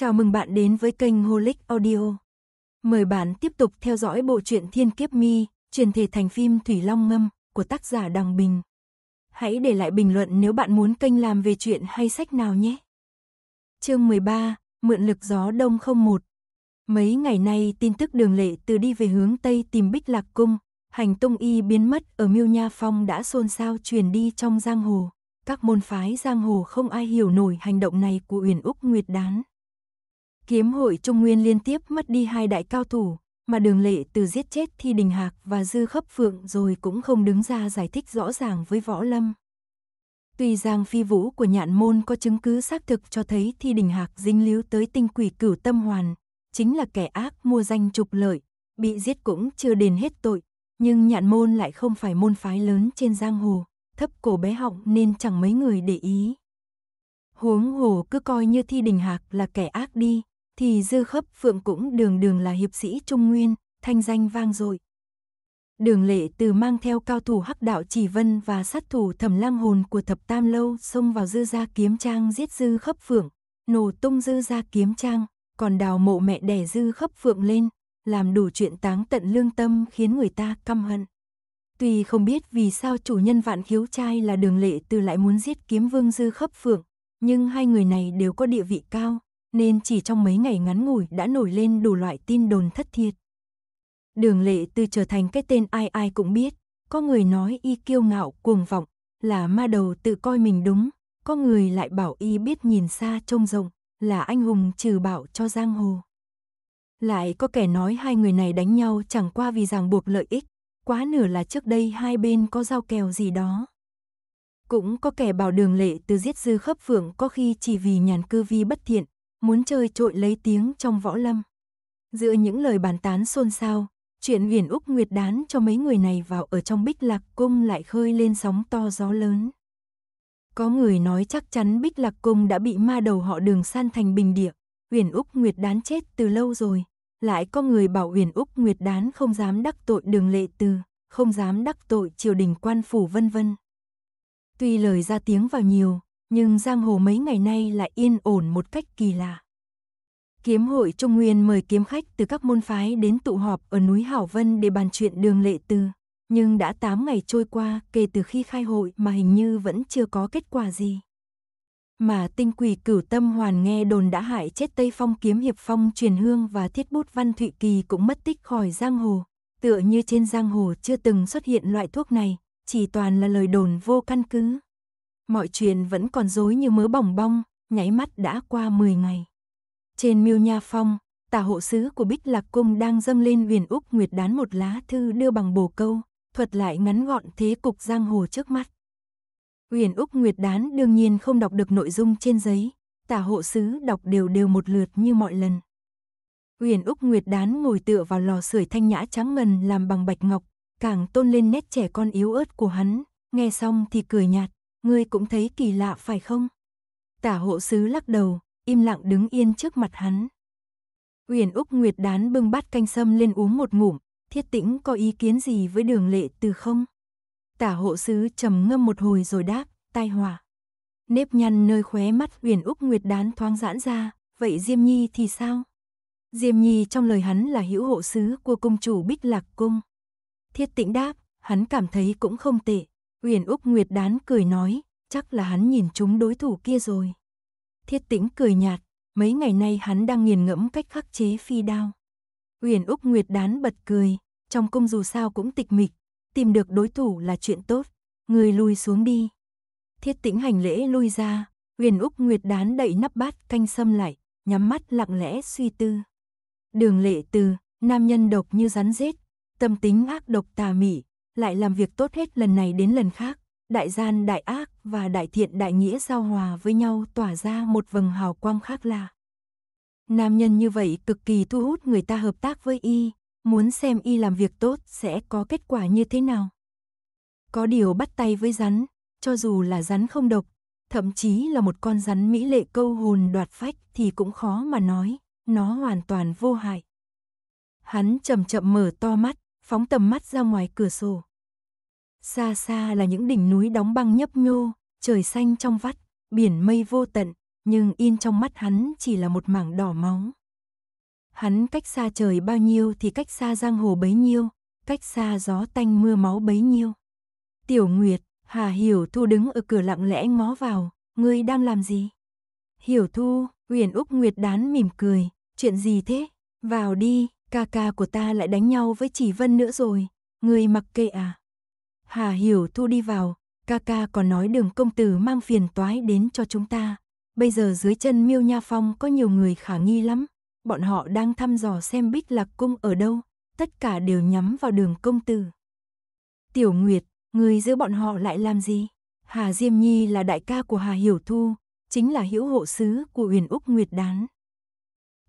Chào mừng bạn đến với kênh Holic Audio. Mời bạn tiếp tục theo dõi bộ truyện Thiên Kiếp Mi, truyền thể thành phim Thủy Long Ngâm của tác giả Đằng Bình. Hãy để lại bình luận nếu bạn muốn kênh làm về chuyện hay sách nào nhé. Chương 13, Mượn lực gió đông không một. Mấy ngày nay tin tức đường lệ từ đi về hướng Tây tìm Bích Lạc Cung, hành tung y biến mất ở Miêu Nha Phong đã xôn xao truyền đi trong giang hồ. Các môn phái giang hồ không ai hiểu nổi hành động này của Uyển Úc Nguyệt Đán. Kiếm hội Trung Nguyên liên tiếp mất đi hai đại cao thủ, mà đường lệ từ giết chết Thi Đình Hạc và Dư Khấp Phượng rồi cũng không đứng ra giải thích rõ ràng với Võ Lâm. Tuy Giang Phi Vũ của nhạn môn có chứng cứ xác thực cho thấy Thi Đình Hạc dính líu tới tinh quỷ cửu tâm hoàn, chính là kẻ ác mua danh trục lợi, bị giết cũng chưa đền hết tội, nhưng nhạn môn lại không phải môn phái lớn trên giang hồ, thấp cổ bé họng nên chẳng mấy người để ý. Huống hồ cứ coi như Thi Đình Hạc là kẻ ác đi, thì dư khấp phượng cũng đường đường là hiệp sĩ Trung Nguyên, thanh danh vang dội. Đường lệ từ mang theo cao thủ hắc đạo chỉ vân và sát thủ thẩm lang hồn của thập tam lâu xông vào dư gia kiếm trang giết dư khấp phượng, nổ tung dư gia kiếm trang, còn đào mộ mẹ đẻ dư khấp phượng lên, làm đủ chuyện táng tận lương tâm khiến người ta căm hận. Tuy không biết vì sao chủ nhân vạn khiếu trai là đường lệ từ lại muốn giết kiếm vương dư khấp phượng, nhưng hai người này đều có địa vị cao, nên chỉ trong mấy ngày ngắn ngủi đã nổi lên đủ loại tin đồn thất thiệt. Đường lệ từ trở thành cái tên ai ai cũng biết, có người nói y kiêu ngạo cuồng vọng, là ma đầu tự coi mình đúng, có người lại bảo y biết nhìn xa trông rộng, là anh hùng trừ bảo cho giang hồ. Lại có kẻ nói hai người này đánh nhau chẳng qua vì ràng buộc lợi ích, quá nửa là trước đây hai bên có giao kèo gì đó. Cũng có kẻ bảo đường lệ từ giết dư khớp phượng có khi chỉ vì nhàn cư vi bất thiện, muốn chơi trội lấy tiếng trong võ lâm. Giữa những lời bàn tán xôn xao, chuyện Uyển Úc Nguyệt đán cho mấy người này vào ở trong Bích Lạc Cung lại khơi lên sóng to gió lớn. Có người nói chắc chắn Bích Lạc Cung đã bị ma đầu họ Đường san thành bình địa, Uyển Úc Nguyệt đán chết từ lâu rồi, lại có người bảo Uyển Úc Nguyệt đán không dám đắc tội Đường Lệ Từ, không dám đắc tội triều đình quan phủ vân vân. Tuy lời ra tiếng vào nhiều, nhưng giang hồ mấy ngày nay lại yên ổn một cách kỳ lạ. Kiếm hội Trung Nguyên mời kiếm khách từ các môn phái đến tụ họp ở núi Hảo Vân để bàn chuyện đường lệ tư, nhưng đã 8 ngày trôi qua kể từ khi khai hội mà hình như vẫn chưa có kết quả gì. Mà tinh quỷ cửu tâm hoàn nghe đồn đã hại chết Tây Phong kiếm hiệp phong truyền hương và thiết bút văn Thụy Kỳ cũng mất tích khỏi giang hồ, tựa như trên giang hồ chưa từng xuất hiện loại thuốc này, chỉ toàn là lời đồn vô căn cứ mọi chuyện vẫn còn dối như mớ bỏng bong, nháy mắt đã qua 10 ngày. Trên miêu nha phong, tả hộ sứ của Bích Lạc Cung đang dâng lên huyền Úc Nguyệt đán một lá thư đưa bằng bồ câu, thuật lại ngắn gọn thế cục giang hồ trước mắt. Huyền Úc Nguyệt đán đương nhiên không đọc được nội dung trên giấy, tả hộ sứ đọc đều đều một lượt như mọi lần. Huyền Úc Nguyệt đán ngồi tựa vào lò sưởi thanh nhã trắng ngần làm bằng bạch ngọc, càng tôn lên nét trẻ con yếu ớt của hắn, nghe xong thì cười nhạt, ngươi cũng thấy kỳ lạ phải không? Tả hộ sứ lắc đầu, im lặng đứng yên trước mặt hắn. Uyển Úc Nguyệt đán bưng bát canh sâm lên uống một ngụm, thiết tĩnh có ý kiến gì với đường lệ từ không? Tả hộ sứ trầm ngâm một hồi rồi đáp, tai họa. Nếp nhăn nơi khóe mắt Uyển Úc Nguyệt đán thoáng giãn ra, vậy Diêm Nhi thì sao? Diêm Nhi trong lời hắn là hữu hộ sứ của công chủ Bích Lạc Cung. Thiết tĩnh đáp, hắn cảm thấy cũng không tệ, Uyển Úc Nguyệt đán cười nói, chắc là hắn nhìn chúng đối thủ kia rồi. Thiết Tĩnh cười nhạt, mấy ngày nay hắn đang nghiền ngẫm cách khắc chế phi đao. Uyển Úc Nguyệt đán bật cười, trong cung dù sao cũng tịch mịch, tìm được đối thủ là chuyện tốt, người lui xuống đi. Thiết Tĩnh hành lễ lui ra, Uyển Úc Nguyệt đán đậy nắp bát canh sâm lại, nhắm mắt lặng lẽ suy tư. Đường Lệ Từ, nam nhân độc như rắn rết, tâm tính ác độc tà mị, lại làm việc tốt hết lần này đến lần khác, đại gian đại ác và đại thiện đại nghĩa giao hòa với nhau tỏa ra một vầng hào quang khác lạ. Nam nhân như vậy cực kỳ thu hút người ta hợp tác với y, muốn xem y làm việc tốt sẽ có kết quả như thế nào. Có điều bắt tay với rắn, cho dù là rắn không độc, thậm chí là một con rắn mỹ lệ câu hồn đoạt phách thì cũng khó mà nói, nó hoàn toàn vô hại. Hắn chậm chậm mở to mắt, phóng tầm mắt ra ngoài cửa sổ. Xa xa là những đỉnh núi đóng băng nhấp nhô, trời xanh trong vắt, biển mây vô tận, nhưng in trong mắt hắn chỉ là một mảng đỏ máu. Hắn cách xa trời bao nhiêu thì cách xa giang hồ bấy nhiêu, cách xa gió tanh mưa máu bấy nhiêu. Tiểu Nguyệt, Hà Hiểu Thu đứng ở cửa lặng lẽ ngó vào, ngươi đang làm gì? Hiểu Thu, Huyền Úc Nguyệt đán mỉm cười, chuyện gì thế? Vào đi, ca ca của ta lại đánh nhau với Chỉ Vân nữa rồi, ngươi mặc kệ à? Hà Hiểu Thu đi vào, ca ca còn nói đường công tử mang phiền toái đến cho chúng ta. Bây giờ dưới chân miêu nha phong có nhiều người khả nghi lắm. Bọn họ đang thăm dò xem bích lạc cung ở đâu. Tất cả đều nhắm vào đường công tử. Tiểu Nguyệt, người giữa bọn họ lại làm gì? Hà Diêm Nhi là đại ca của Hà Hiểu Thu, chính là hữu hộ sứ của huyền Úc Nguyệt Đán.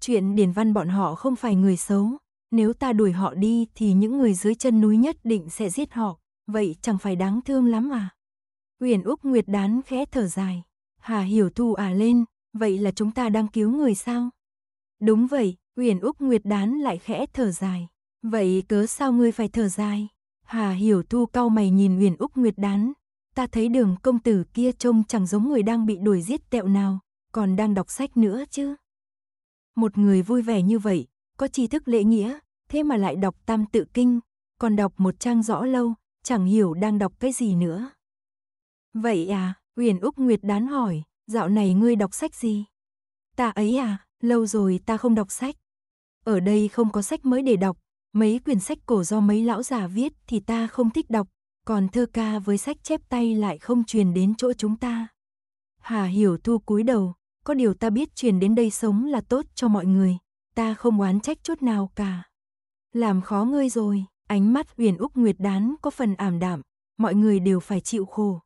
Chuyện điển văn bọn họ không phải người xấu, nếu ta đuổi họ đi thì những người dưới chân núi nhất định sẽ giết họ vậy chẳng phải đáng thương lắm à? Uyển Úc Nguyệt đán khẽ thở dài. Hà Hiểu Thu à lên, vậy là chúng ta đang cứu người sao? Đúng vậy, Uyển Úc Nguyệt đán lại khẽ thở dài. Vậy cớ sao ngươi phải thở dài? Hà Hiểu Thu cau mày nhìn Uyển Úc Nguyệt đán. Ta thấy đường công tử kia trông chẳng giống người đang bị đuổi giết tẹo nào, còn đang đọc sách nữa chứ. Một người vui vẻ như vậy, có tri thức lễ nghĩa, thế mà lại đọc tam tự kinh, còn đọc một trang rõ lâu, chẳng hiểu đang đọc cái gì nữa. Vậy à, Uyển Úc Nguyệt đán hỏi, dạo này ngươi đọc sách gì? Ta ấy à, lâu rồi ta không đọc sách. Ở đây không có sách mới để đọc, mấy quyển sách cổ do mấy lão già viết thì ta không thích đọc, còn thơ ca với sách chép tay lại không truyền đến chỗ chúng ta. Hà Hiểu Thu cúi đầu, có điều ta biết truyền đến đây sống là tốt cho mọi người, ta không oán trách chút nào cả. Làm khó ngươi rồi. Ánh mắt Huyền Úc Nguyệt Đán có phần ảm đạm, mọi người đều phải chịu khổ.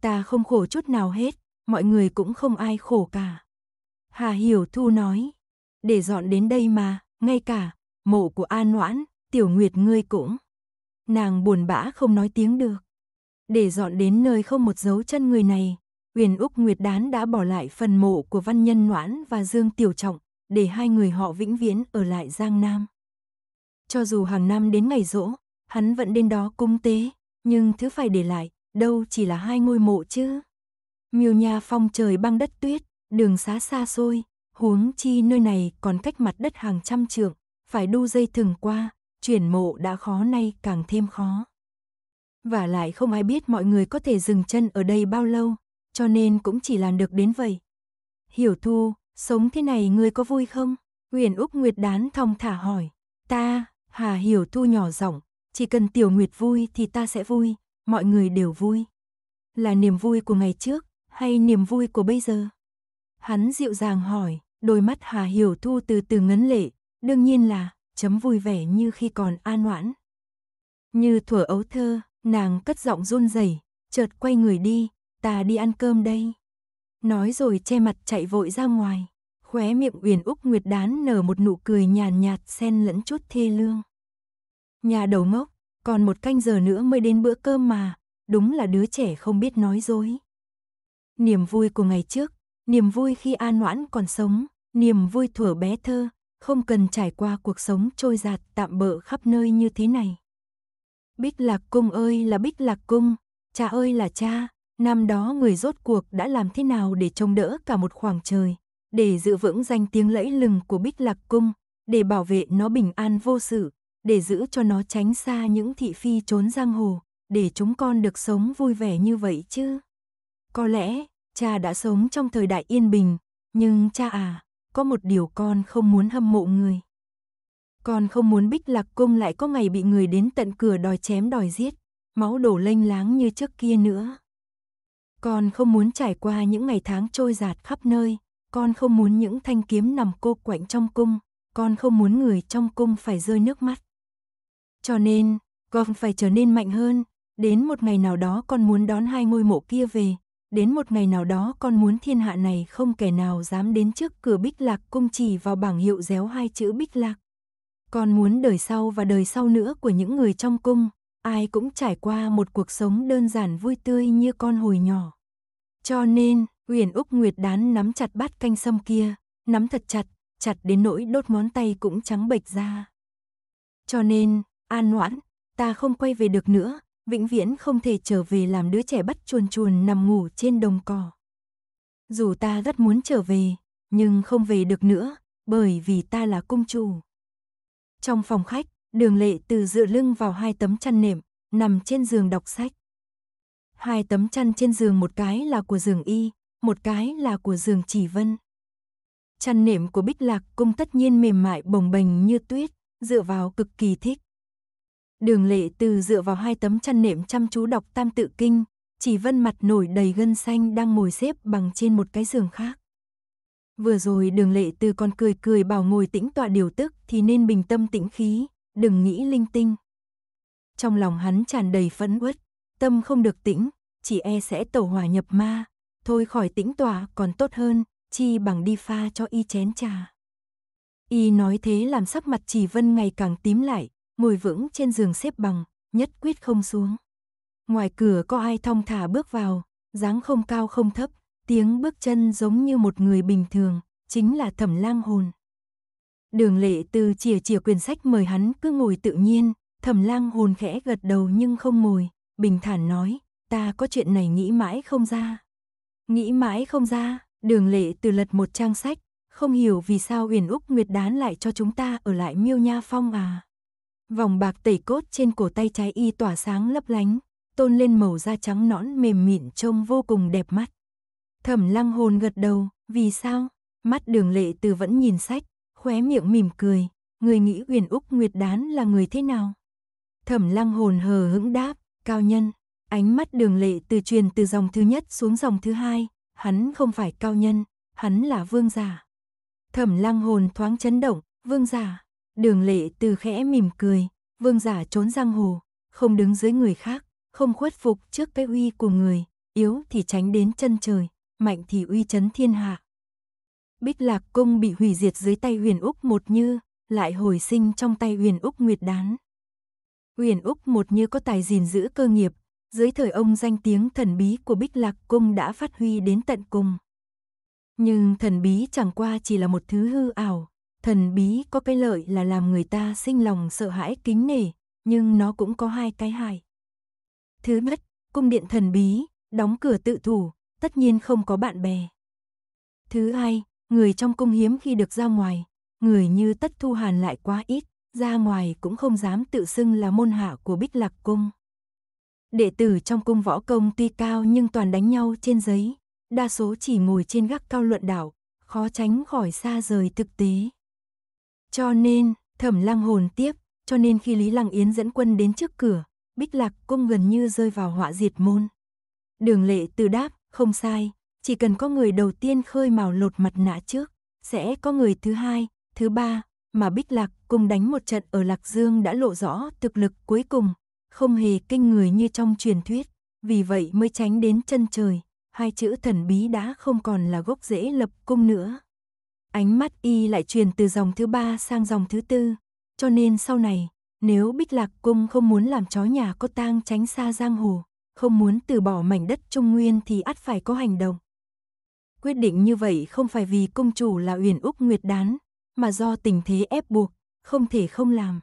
Ta không khổ chút nào hết, mọi người cũng không ai khổ cả. Hà Hiểu Thu nói, để dọn đến đây mà, ngay cả, mộ của An Noãn, Tiểu Nguyệt ngươi cũng. Nàng buồn bã không nói tiếng được. Để dọn đến nơi không một dấu chân người này, Huyền Úc Nguyệt Đán đã bỏ lại phần mộ của Văn Nhân Noãn và Dương Tiểu Trọng, để hai người họ vĩnh viễn ở lại Giang Nam. Cho dù hàng năm đến ngày rỗ, hắn vẫn đến đó cung tế, nhưng thứ phải để lại, đâu chỉ là hai ngôi mộ chứ. Miêu nhà phong trời băng đất tuyết, đường xá xa xôi, huống chi nơi này còn cách mặt đất hàng trăm trượng, phải đu dây thừng qua, chuyển mộ đã khó nay càng thêm khó. Và lại không ai biết mọi người có thể dừng chân ở đây bao lâu, cho nên cũng chỉ làm được đến vậy. Hiểu Thu, sống thế này người có vui không? Huyền Úc Nguyệt Đán thong thả hỏi. Ta, Hà Hiểu Thu nhỏ giọng, chỉ cần Tiểu Nguyệt vui thì ta sẽ vui, mọi người đều vui. Là niềm vui của ngày trước, hay niềm vui của bây giờ? Hắn dịu dàng hỏi, đôi mắt Hà Hiểu Thu từ từ ngấn lệ, đương nhiên là, chấm vui vẻ như khi còn an ngoãn. Như thuở ấu thơ, nàng cất giọng run rẩy, chợt quay người đi, ta đi ăn cơm đây. Nói rồi che mặt chạy vội ra ngoài. Khóe miệng Uyển Úc Nguyệt đán nở một nụ cười nhàn nhạt, xen lẫn chút thê lương. Nhà đầu mốc còn một canh giờ nữa mới đến bữa cơm mà, đúng là đứa trẻ không biết nói dối. Niềm vui của ngày trước, niềm vui khi An Noãn còn sống, niềm vui thuở bé thơ, không cần trải qua cuộc sống trôi giạt tạm bỡ khắp nơi như thế này. Bích Lạc Cung ơi là Bích Lạc Cung, cha ơi là cha, năm đó người rốt cuộc đã làm thế nào để trông đỡ cả một khoảng trời, để giữ vững danh tiếng lẫy lừng của Bích Lạc Cung, để bảo vệ nó bình an vô sự, để giữ cho nó tránh xa những thị phi trốn giang hồ, để chúng con được sống vui vẻ như vậy chứ. Có lẽ, cha đã sống trong thời đại yên bình, nhưng cha à, có một điều con không muốn hâm mộ người. Con không muốn Bích Lạc Cung lại có ngày bị người đến tận cửa đòi chém đòi giết, máu đổ lênh láng như trước kia nữa. Con không muốn trải qua những ngày tháng trôi giạt khắp nơi, con không muốn những thanh kiếm nằm cô quạnh trong cung, con không muốn người trong cung phải rơi nước mắt. Cho nên, con phải trở nên mạnh hơn, đến một ngày nào đó con muốn đón hai ngôi mộ kia về, đến một ngày nào đó con muốn thiên hạ này không kẻ nào dám đến trước cửa bích lạc cung chỉ vào bảng hiệu réo hai chữ bích lạc. Con muốn đời sau và đời sau nữa của những người trong cung, ai cũng trải qua một cuộc sống đơn giản vui tươi như con hồi nhỏ. Cho nên, Huyền Úc Nguyệt đán nắm chặt bát canh sâm kia, nắm thật chặt, chặt đến nỗi đốt ngón tay cũng trắng bệch ra. Cho nên, an ngoãn, ta không quay về được nữa, vĩnh viễn không thể trở về làm đứa trẻ bắt chuồn chuồn nằm ngủ trên đồng cỏ. Dù ta rất muốn trở về, nhưng không về được nữa, bởi vì ta là cung chủ. Trong phòng khách, đường lệ từ dựa lưng vào hai tấm chăn nệm, nằm trên giường đọc sách. Hai tấm chăn trên giường một cái là của giường y, một cái là của giường chỉ vân. Chăn nệm của bích lạc cung tất nhiên mềm mại bồng bềnh như tuyết, dựa vào cực kỳ thích. Đường lệ từ dựa vào hai tấm chăn nệm chăm chú đọc tam tự kinh, chỉ vân mặt nổi đầy gân xanh đang ngồi xếp bằng trên một cái giường khác. Vừa rồi đường lệ từ còn cười cười bảo ngồi tĩnh tọa điều tức thì nên bình tâm tĩnh khí, đừng nghĩ linh tinh. Trong lòng hắn tràn đầy phẫn uất, tâm không được tĩnh, chỉ e sẽ tẩu hòa nhập ma, Thôi khỏi tĩnh tọa còn tốt hơn, chi bằng đi pha cho y chén trà. Y nói thế làm sắc mặt chỉ vân ngày càng tím lại, ngồi vững trên giường xếp bằng, nhất quyết không xuống. Ngoài cửa có ai thong thả bước vào, dáng không cao không thấp, tiếng bước chân giống như một người bình thường, chính là thẩm lang hồn. Đường lệ từ chìa chìa quyển sách mời hắn cứ ngồi tự nhiên, thẩm lang hồn khẽ gật đầu nhưng không ngồi, bình thản nói, ta có chuyện này nghĩ mãi không ra. Nghĩ mãi không ra, đường lệ từ lật một trang sách, không hiểu vì sao Huyền Úc Nguyệt đán lại cho chúng ta ở lại miêu nha phong à. Vòng bạc tẩy cốt trên cổ tay trái y tỏa sáng lấp lánh, tôn lên màu da trắng nõn mềm mịn trông vô cùng đẹp mắt. Thẩm lăng hồn gật đầu, vì sao? Mắt đường lệ từ vẫn nhìn sách, khóe miệng mỉm cười, người nghĩ Huyền Úc Nguyệt đán là người thế nào? Thẩm lăng hồn hờ hững đáp, cao nhân, Ánh mắt đường lệ từ truyền từ dòng thứ nhất xuống dòng thứ hai, hắn không phải cao nhân, hắn là vương giả. Thẩm lăng hồn thoáng chấn động, vương giả. Đường lệ từ khẽ mỉm cười, vương giả trốn giang hồ, không đứng dưới người khác, không khuất phục trước cái uy của người, yếu thì tránh đến chân trời, mạnh thì uy chấn thiên hạ. Bích Lạc Cung bị hủy diệt dưới tay huyền Úc một như, lại hồi sinh trong tay huyền Úc Nguyệt Đán. Huyền Úc một như có tài gìn giữ cơ nghiệp, dưới thời ông danh tiếng thần bí của Bích Lạc Cung đã phát huy đến tận cùng. Nhưng thần bí chẳng qua chỉ là một thứ hư ảo, thần bí có cái lợi là làm người ta sinh lòng sợ hãi kính nể, nhưng nó cũng có hai cái hại. Thứ nhất, cung điện thần bí, đóng cửa tự thủ, tất nhiên không có bạn bè. Thứ hai, người trong cung hiếm khi được ra ngoài, người như tất thu hàn lại quá ít, ra ngoài cũng không dám tự xưng là môn hạ của Bích Lạc Cung. Đệ tử trong cung võ công tuy cao nhưng toàn đánh nhau trên giấy, đa số chỉ ngồi trên gác cao luận đạo, khó tránh khỏi xa rời thực tế. Cho nên, thẩm lăng hồn tiếp, cho nên khi Lý Lăng Yến dẫn quân đến trước cửa, Bích Lạc cung gần như rơi vào họa diệt môn. Đường lệ từ đáp, không sai, chỉ cần có người đầu tiên khơi màu lột mặt nạ trước, sẽ có người thứ hai, thứ ba, mà Bích Lạc cung đánh một trận ở Lạc Dương đã lộ rõ thực lực cuối cùng không hề kinh người như trong truyền thuyết, vì vậy mới tránh đến chân trời, hai chữ thần bí đã không còn là gốc rễ lập cung nữa. Ánh mắt y lại truyền từ dòng thứ ba sang dòng thứ tư, cho nên sau này, nếu Bích Lạc Cung không muốn làm chó nhà có tang tránh xa giang hồ, không muốn từ bỏ mảnh đất Trung Nguyên thì ắt phải có hành động. Quyết định như vậy không phải vì công chủ là Uyển Úc Nguyệt Đán, mà do tình thế ép buộc, không thể không làm.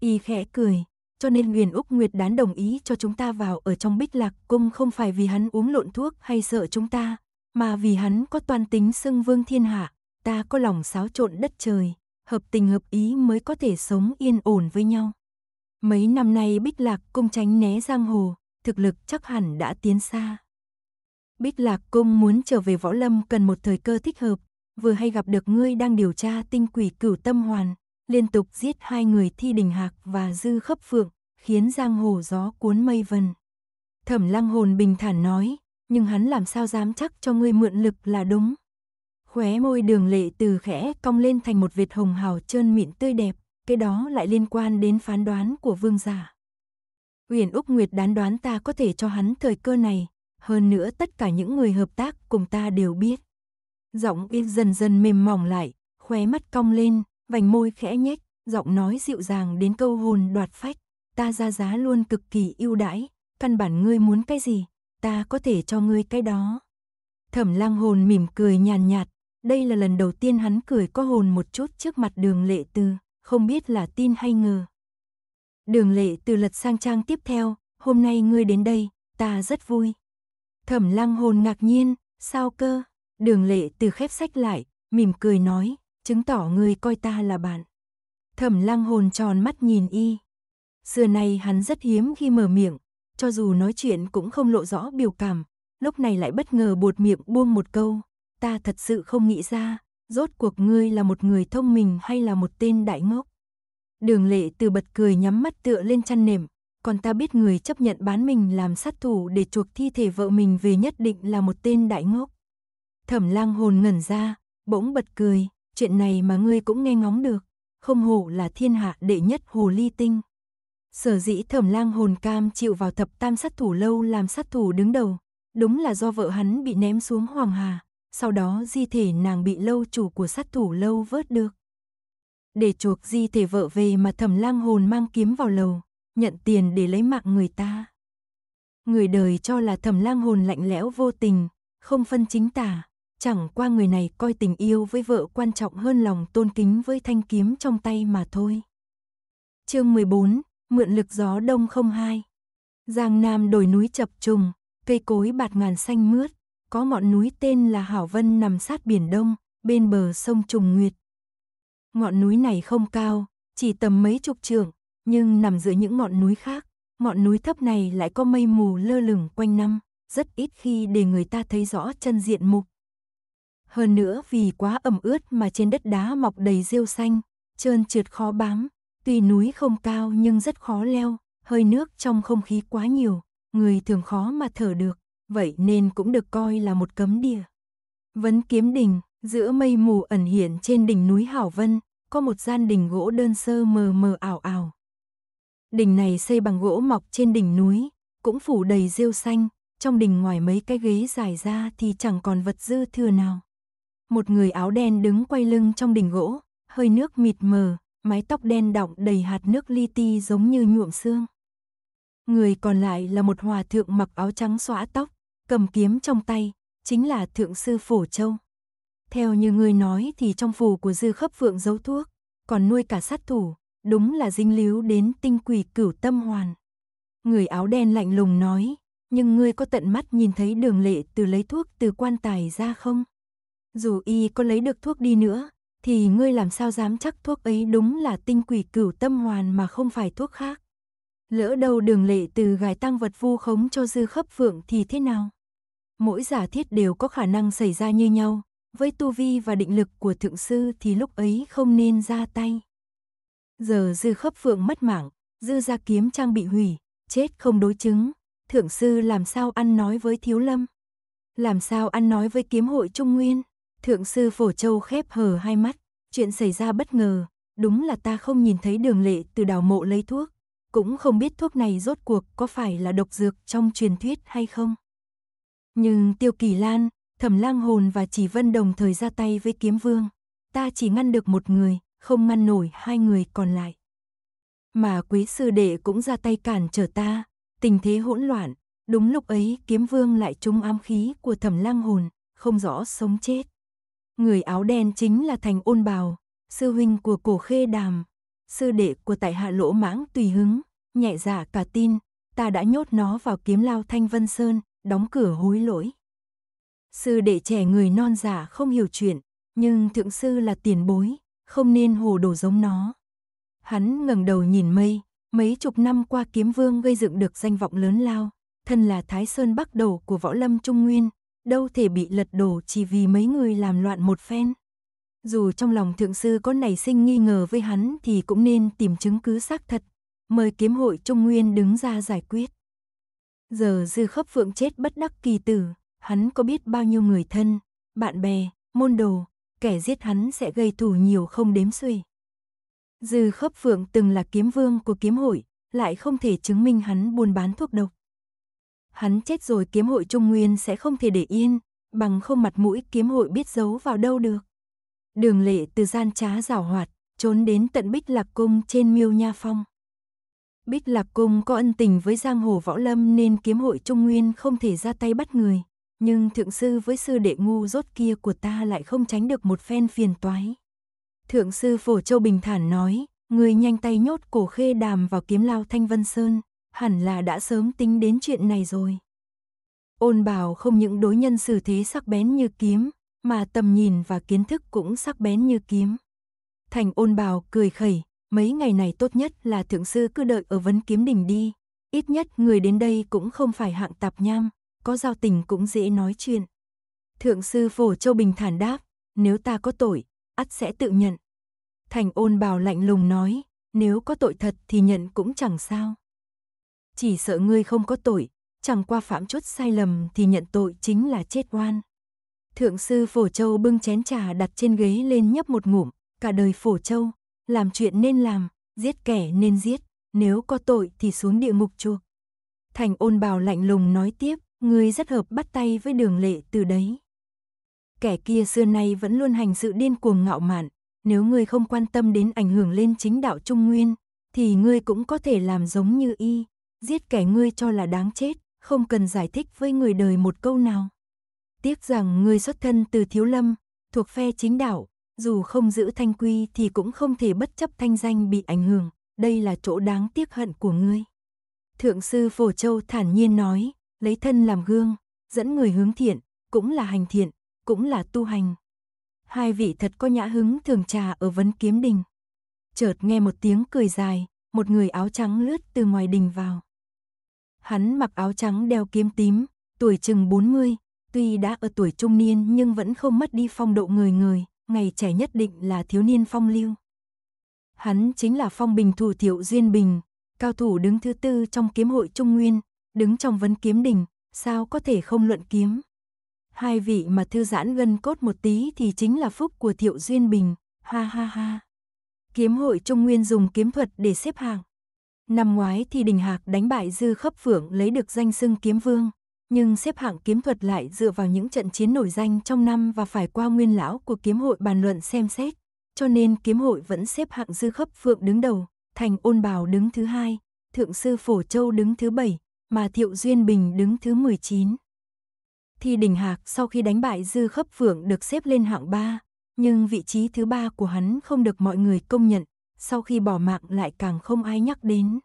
Y khẽ cười, cho nên Huyền Úc Nguyệt đán đồng ý cho chúng ta vào ở trong bích lạc cung không phải vì hắn uống lộn thuốc hay sợ chúng ta, mà vì hắn có toàn tính xưng vương thiên hạ, ta có lòng xáo trộn đất trời, hợp tình hợp ý mới có thể sống yên ổn với nhau. Mấy năm nay bích lạc cung tránh né giang hồ, thực lực chắc hẳn đã tiến xa. Bích lạc cung muốn trở về võ lâm cần một thời cơ thích hợp, vừa hay gặp được ngươi đang điều tra tinh quỷ cửu tâm hoàn, liên tục giết hai người Thi Đình Hạc và Dư Khấp Phượng, khiến giang hồ gió cuốn mây vần. Thẩm Lăng Hồn bình thản nói, nhưng hắn làm sao dám chắc cho ngươi mượn lực là đúng. Khóe môi đường lệ từ khẽ cong lên thành một vệt hồng hào trơn mịn tươi đẹp, cái đó lại liên quan đến phán đoán của vương giả. Uyển Úc Nguyệt đán đoán ta có thể cho hắn thời cơ này, hơn nữa tất cả những người hợp tác cùng ta đều biết. Giọng yên dần dần mềm mỏng lại, khóe mắt cong lên, vành môi khẽ nhếch, giọng nói dịu dàng đến câu hồn đoạt phách, ta ra giá luôn cực kỳ ưu đãi, căn bản ngươi muốn cái gì, ta có thể cho ngươi cái đó. Thẩm lang Hồn mỉm cười nhàn nhạt, đây là lần đầu tiên hắn cười có hồn một chút trước mặt Đường Lệ Tư, không biết là tin hay ngờ. Đường Lệ từ lật sang trang tiếp theo, hôm nay ngươi đến đây, ta rất vui. Thẩm lang Hồn ngạc nhiên, sao cơ? Đường Lệ từ khép sách lại, mỉm cười nói, chứng tỏ người coi ta là bạn. Thẩm lăng hồn tròn mắt nhìn y. Xưa nay hắn rất hiếm khi mở miệng, cho dù nói chuyện cũng không lộ rõ biểu cảm, lúc này lại bất ngờ buột miệng buông một câu. Ta thật sự không nghĩ ra, rốt cuộc ngươi là một người thông minh hay là một tên đại ngốc. Đường lệ từ bật cười nhắm mắt tựa lên chăn nệm, còn ta biết người chấp nhận bán mình làm sát thủ để chuộc thi thể vợ mình về nhất định là một tên đại ngốc. Thẩm lang hồn ngẩn ra, bỗng bật cười chuyện này mà ngươi cũng nghe ngóng được, không hổ là thiên hạ đệ nhất hồ ly tinh. Sở dĩ thẩm lang hồn cam chịu vào thập tam sát thủ lâu làm sát thủ đứng đầu, đúng là do vợ hắn bị ném xuống Hoàng Hà, sau đó di thể nàng bị lâu chủ của sát thủ lâu vớt được. Để chuộc di thể vợ về mà thẩm lang hồn mang kiếm vào lầu, nhận tiền để lấy mạng người ta. Người đời cho là thẩm lang hồn lạnh lẽo vô tình, không phân chính tả, chẳng qua người này coi tình yêu với vợ quan trọng hơn lòng tôn kính với thanh kiếm trong tay mà thôi. Chương 14, mượn lực gió đông không hai. Giang Nam đồi núi chập trùng, cây cối bạt ngàn xanh mướt, có ngọn núi tên là Hảo Vân nằm sát biển đông, bên bờ sông Trùng Nguyệt. Ngọn núi này không cao, chỉ tầm mấy chục trượng, nhưng nằm giữa những ngọn núi khác, ngọn núi thấp này lại có mây mù lơ lửng quanh năm, rất ít khi để người ta thấy rõ chân diện mục hơn nữa vì quá ẩm ướt mà trên đất đá mọc đầy rêu xanh, trơn trượt khó bám, tuy núi không cao nhưng rất khó leo, hơi nước trong không khí quá nhiều, người thường khó mà thở được, vậy nên cũng được coi là một cấm địa. Vấn kiếm đỉnh giữa mây mù ẩn hiện trên đỉnh núi Hảo Vân, có một gian đình gỗ đơn sơ mờ mờ ảo ảo. Đình này xây bằng gỗ mọc trên đỉnh núi, cũng phủ đầy rêu xanh, trong đình ngoài mấy cái ghế dài ra thì chẳng còn vật dư thừa nào một người áo đen đứng quay lưng trong đỉnh gỗ, hơi nước mịt mờ, mái tóc đen đọng đầy hạt nước li ti giống như nhuộm xương. Người còn lại là một hòa thượng mặc áo trắng xóa tóc, cầm kiếm trong tay, chính là thượng sư Phổ Châu. Theo như người nói thì trong phủ của dư khấp phượng giấu thuốc, còn nuôi cả sát thủ, đúng là dinh líu đến tinh quỷ cửu tâm hoàn. Người áo đen lạnh lùng nói, nhưng ngươi có tận mắt nhìn thấy đường lệ từ lấy thuốc từ quan tài ra không? dù y có lấy được thuốc đi nữa, thì ngươi làm sao dám chắc thuốc ấy đúng là tinh quỷ cửu tâm hoàn mà không phải thuốc khác. Lỡ đâu đường lệ từ gài tăng vật vu khống cho dư khấp phượng thì thế nào? Mỗi giả thiết đều có khả năng xảy ra như nhau, với tu vi và định lực của thượng sư thì lúc ấy không nên ra tay. Giờ dư khấp phượng mất mạng, dư gia kiếm trang bị hủy, chết không đối chứng, thượng sư làm sao ăn nói với thiếu lâm? Làm sao ăn nói với kiếm hội trung nguyên? Thượng sư Phổ Châu khép hờ hai mắt, chuyện xảy ra bất ngờ, đúng là ta không nhìn thấy đường lệ từ đào mộ lấy thuốc, cũng không biết thuốc này rốt cuộc có phải là độc dược trong truyền thuyết hay không. Nhưng Tiêu Kỳ Lan, Thẩm Lang Hồn và Chỉ Vân đồng thời ra tay với Kiếm Vương, ta chỉ ngăn được một người, không ngăn nổi hai người còn lại. Mà quý sư đệ cũng ra tay cản trở ta, tình thế hỗn loạn, đúng lúc ấy Kiếm Vương lại trung ám khí của Thẩm Lang Hồn, không rõ sống chết. Người áo đen chính là Thành Ôn Bào, sư huynh của Cổ Khê Đàm, sư đệ của tại Hạ Lỗ Mãng tùy hứng, nhẹ dạ cả tin, ta đã nhốt nó vào kiếm lao Thanh Vân Sơn, đóng cửa hối lỗi. Sư đệ trẻ người non giả dạ không hiểu chuyện, nhưng thượng sư là tiền bối, không nên hồ đồ giống nó. Hắn ngẩng đầu nhìn mây, mấy chục năm qua kiếm vương gây dựng được danh vọng lớn lao, thân là Thái Sơn Bắc đầu của võ lâm Trung Nguyên, đâu thể bị lật đổ chỉ vì mấy người làm loạn một phen. Dù trong lòng thượng sư có nảy sinh nghi ngờ với hắn thì cũng nên tìm chứng cứ xác thật, mời kiếm hội Trung Nguyên đứng ra giải quyết. Giờ dư khấp phượng chết bất đắc kỳ tử, hắn có biết bao nhiêu người thân, bạn bè, môn đồ, kẻ giết hắn sẽ gây thù nhiều không đếm xuể. Dư khấp phượng từng là kiếm vương của kiếm hội, lại không thể chứng minh hắn buôn bán thuốc độc hắn chết rồi kiếm hội Trung Nguyên sẽ không thể để yên, bằng không mặt mũi kiếm hội biết giấu vào đâu được. Đường lệ từ gian trá rào hoạt, trốn đến tận Bích Lạc Cung trên miêu nha phong. Bích Lạc Cung có ân tình với giang hồ võ lâm nên kiếm hội Trung Nguyên không thể ra tay bắt người. Nhưng thượng sư với sư đệ ngu rốt kia của ta lại không tránh được một phen phiền toái. Thượng sư Phổ Châu Bình Thản nói, người nhanh tay nhốt cổ khê đàm vào kiếm lao Thanh Vân Sơn, hẳn là đã sớm tính đến chuyện này rồi. Ôn bảo không những đối nhân xử thế sắc bén như kiếm, mà tầm nhìn và kiến thức cũng sắc bén như kiếm. Thành ôn bảo cười khẩy, mấy ngày này tốt nhất là thượng sư cứ đợi ở vấn kiếm đỉnh đi. Ít nhất người đến đây cũng không phải hạng tạp nham, có giao tình cũng dễ nói chuyện. Thượng sư phổ châu bình thản đáp, nếu ta có tội, ắt sẽ tự nhận. Thành ôn bào lạnh lùng nói, nếu có tội thật thì nhận cũng chẳng sao chỉ sợ ngươi không có tội, chẳng qua phạm chút sai lầm thì nhận tội chính là chết oan. Thượng sư Phổ Châu bưng chén trà đặt trên ghế lên nhấp một ngụm, cả đời Phổ Châu, làm chuyện nên làm, giết kẻ nên giết, nếu có tội thì xuống địa ngục chuộc. Thành ôn bào lạnh lùng nói tiếp, ngươi rất hợp bắt tay với đường lệ từ đấy. Kẻ kia xưa nay vẫn luôn hành sự điên cuồng ngạo mạn, nếu ngươi không quan tâm đến ảnh hưởng lên chính đạo Trung Nguyên, thì ngươi cũng có thể làm giống như y, giết kẻ ngươi cho là đáng chết, không cần giải thích với người đời một câu nào. Tiếc rằng ngươi xuất thân từ thiếu lâm, thuộc phe chính đạo, dù không giữ thanh quy thì cũng không thể bất chấp thanh danh bị ảnh hưởng, đây là chỗ đáng tiếc hận của ngươi. Thượng sư Phổ Châu thản nhiên nói, lấy thân làm gương, dẫn người hướng thiện, cũng là hành thiện, cũng là tu hành. Hai vị thật có nhã hứng thường trà ở vấn kiếm đình. Chợt nghe một tiếng cười dài, một người áo trắng lướt từ ngoài đình vào. Hắn mặc áo trắng đeo kiếm tím, tuổi chừng 40, tuy đã ở tuổi trung niên nhưng vẫn không mất đi phong độ người người, ngày trẻ nhất định là thiếu niên phong lưu. Hắn chính là phong bình thủ thiệu Duyên Bình, cao thủ đứng thứ tư trong kiếm hội Trung Nguyên, đứng trong vấn kiếm đỉnh, sao có thể không luận kiếm. Hai vị mà thư giãn gân cốt một tí thì chính là phúc của thiệu Duyên Bình, ha ha ha. Kiếm hội Trung Nguyên dùng kiếm thuật để xếp hạng. Năm ngoái thì Đình Hạc đánh bại Dư Khấp Phượng lấy được danh xưng kiếm vương, nhưng xếp hạng kiếm thuật lại dựa vào những trận chiến nổi danh trong năm và phải qua nguyên lão của kiếm hội bàn luận xem xét, cho nên kiếm hội vẫn xếp hạng Dư Khấp Phượng đứng đầu, Thành Ôn Bào đứng thứ hai, Thượng Sư Phổ Châu đứng thứ bảy, mà Thiệu Duyên Bình đứng thứ 19. Thì Đình Hạc sau khi đánh bại Dư Khấp Phượng được xếp lên hạng 3, nhưng vị trí thứ ba của hắn không được mọi người công nhận, sau khi bỏ mạng lại càng không ai nhắc đến.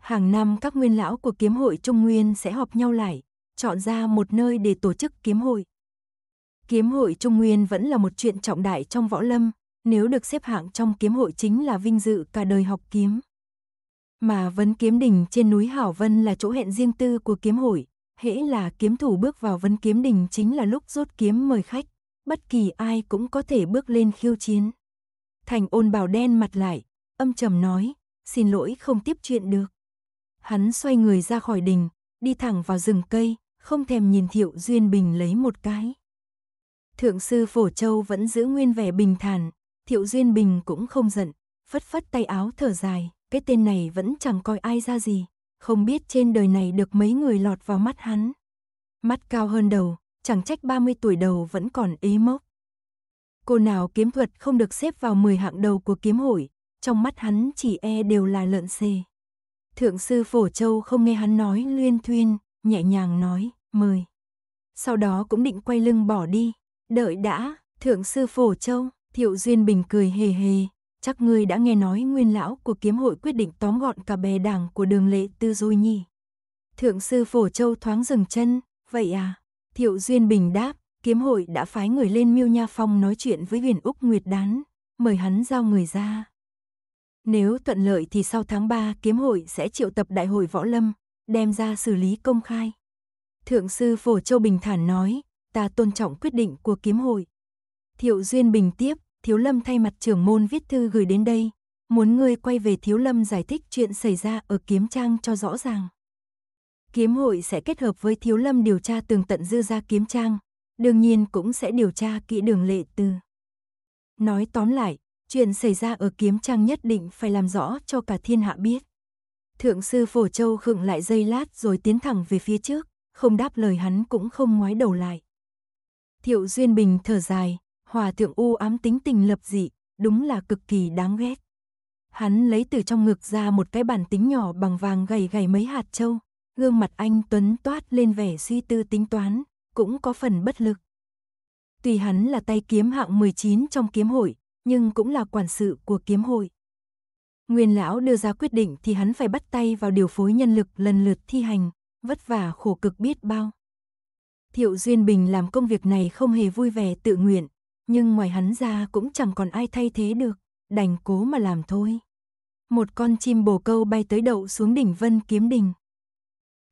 Hàng năm các nguyên lão của kiếm hội Trung Nguyên sẽ họp nhau lại, chọn ra một nơi để tổ chức kiếm hội. Kiếm hội Trung Nguyên vẫn là một chuyện trọng đại trong võ lâm, nếu được xếp hạng trong kiếm hội chính là vinh dự cả đời học kiếm. Mà vấn kiếm đỉnh trên núi Hảo Vân là chỗ hẹn riêng tư của kiếm hội, hễ là kiếm thủ bước vào vấn kiếm đỉnh chính là lúc rút kiếm mời khách, bất kỳ ai cũng có thể bước lên khiêu chiến. Thành ôn bào đen mặt lại, âm trầm nói, xin lỗi không tiếp chuyện được. Hắn xoay người ra khỏi đình, đi thẳng vào rừng cây, không thèm nhìn Thiệu Duyên Bình lấy một cái. Thượng sư Phổ Châu vẫn giữ nguyên vẻ bình thản, Thiệu Duyên Bình cũng không giận, phất phất tay áo thở dài, cái tên này vẫn chẳng coi ai ra gì, không biết trên đời này được mấy người lọt vào mắt hắn. Mắt cao hơn đầu, chẳng trách 30 tuổi đầu vẫn còn ế mốc cô nào kiếm thuật không được xếp vào 10 hạng đầu của kiếm hội, trong mắt hắn chỉ e đều là lợn xề. Thượng sư Phổ Châu không nghe hắn nói luyên thuyên, nhẹ nhàng nói, mời. Sau đó cũng định quay lưng bỏ đi, đợi đã, thượng sư Phổ Châu, Thiệu Duyên Bình cười hề hề, chắc ngươi đã nghe nói nguyên lão của kiếm hội quyết định tóm gọn cả bè đảng của đường lệ tư rồi nhỉ. Thượng sư Phổ Châu thoáng dừng chân, vậy à, Thiệu Duyên Bình đáp, kiếm hội đã phái người lên Miêu Nha Phong nói chuyện với Huyền Úc Nguyệt Đán, mời hắn giao người ra. Nếu thuận lợi thì sau tháng 3 kiếm hội sẽ triệu tập đại hội võ lâm, đem ra xử lý công khai. Thượng sư Phổ Châu Bình Thản nói, ta tôn trọng quyết định của kiếm hội. Thiệu Duyên Bình tiếp, Thiếu Lâm thay mặt trưởng môn viết thư gửi đến đây, muốn ngươi quay về Thiếu Lâm giải thích chuyện xảy ra ở kiếm trang cho rõ ràng. Kiếm hội sẽ kết hợp với Thiếu Lâm điều tra tường tận dư ra kiếm trang, đương nhiên cũng sẽ điều tra kỹ đường lệ từ Nói tóm lại, chuyện xảy ra ở kiếm trang nhất định phải làm rõ cho cả thiên hạ biết. Thượng sư Phổ Châu khựng lại dây lát rồi tiến thẳng về phía trước, không đáp lời hắn cũng không ngoái đầu lại. Thiệu Duyên Bình thở dài, hòa thượng u ám tính tình lập dị, đúng là cực kỳ đáng ghét. Hắn lấy từ trong ngực ra một cái bản tính nhỏ bằng vàng gầy gầy mấy hạt châu, gương mặt anh tuấn toát lên vẻ suy tư tính toán, cũng có phần bất lực. Tuy hắn là tay kiếm hạng 19 trong kiếm hội, nhưng cũng là quản sự của kiếm hội. Nguyên lão đưa ra quyết định thì hắn phải bắt tay vào điều phối nhân lực lần lượt thi hành, vất vả khổ cực biết bao. Thiệu Duyên Bình làm công việc này không hề vui vẻ tự nguyện, nhưng ngoài hắn ra cũng chẳng còn ai thay thế được, đành cố mà làm thôi. Một con chim bồ câu bay tới đậu xuống đỉnh Vân Kiếm Đình.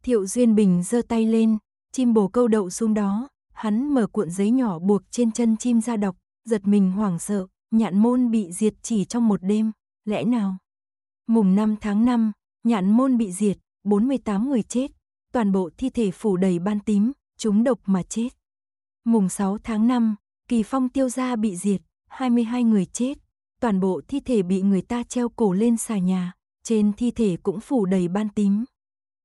Thiệu Duyên Bình giơ tay lên, chim bồ câu đậu xuống đó, hắn mở cuộn giấy nhỏ buộc trên chân chim ra đọc, giật mình hoảng sợ, nhạn môn bị diệt chỉ trong một đêm, lẽ nào? Mùng 5 tháng 5, nhạn môn bị diệt, 48 người chết, toàn bộ thi thể phủ đầy ban tím, chúng độc mà chết. Mùng 6 tháng 5, kỳ phong tiêu gia bị diệt, 22 người chết, toàn bộ thi thể bị người ta treo cổ lên xà nhà, trên thi thể cũng phủ đầy ban tím.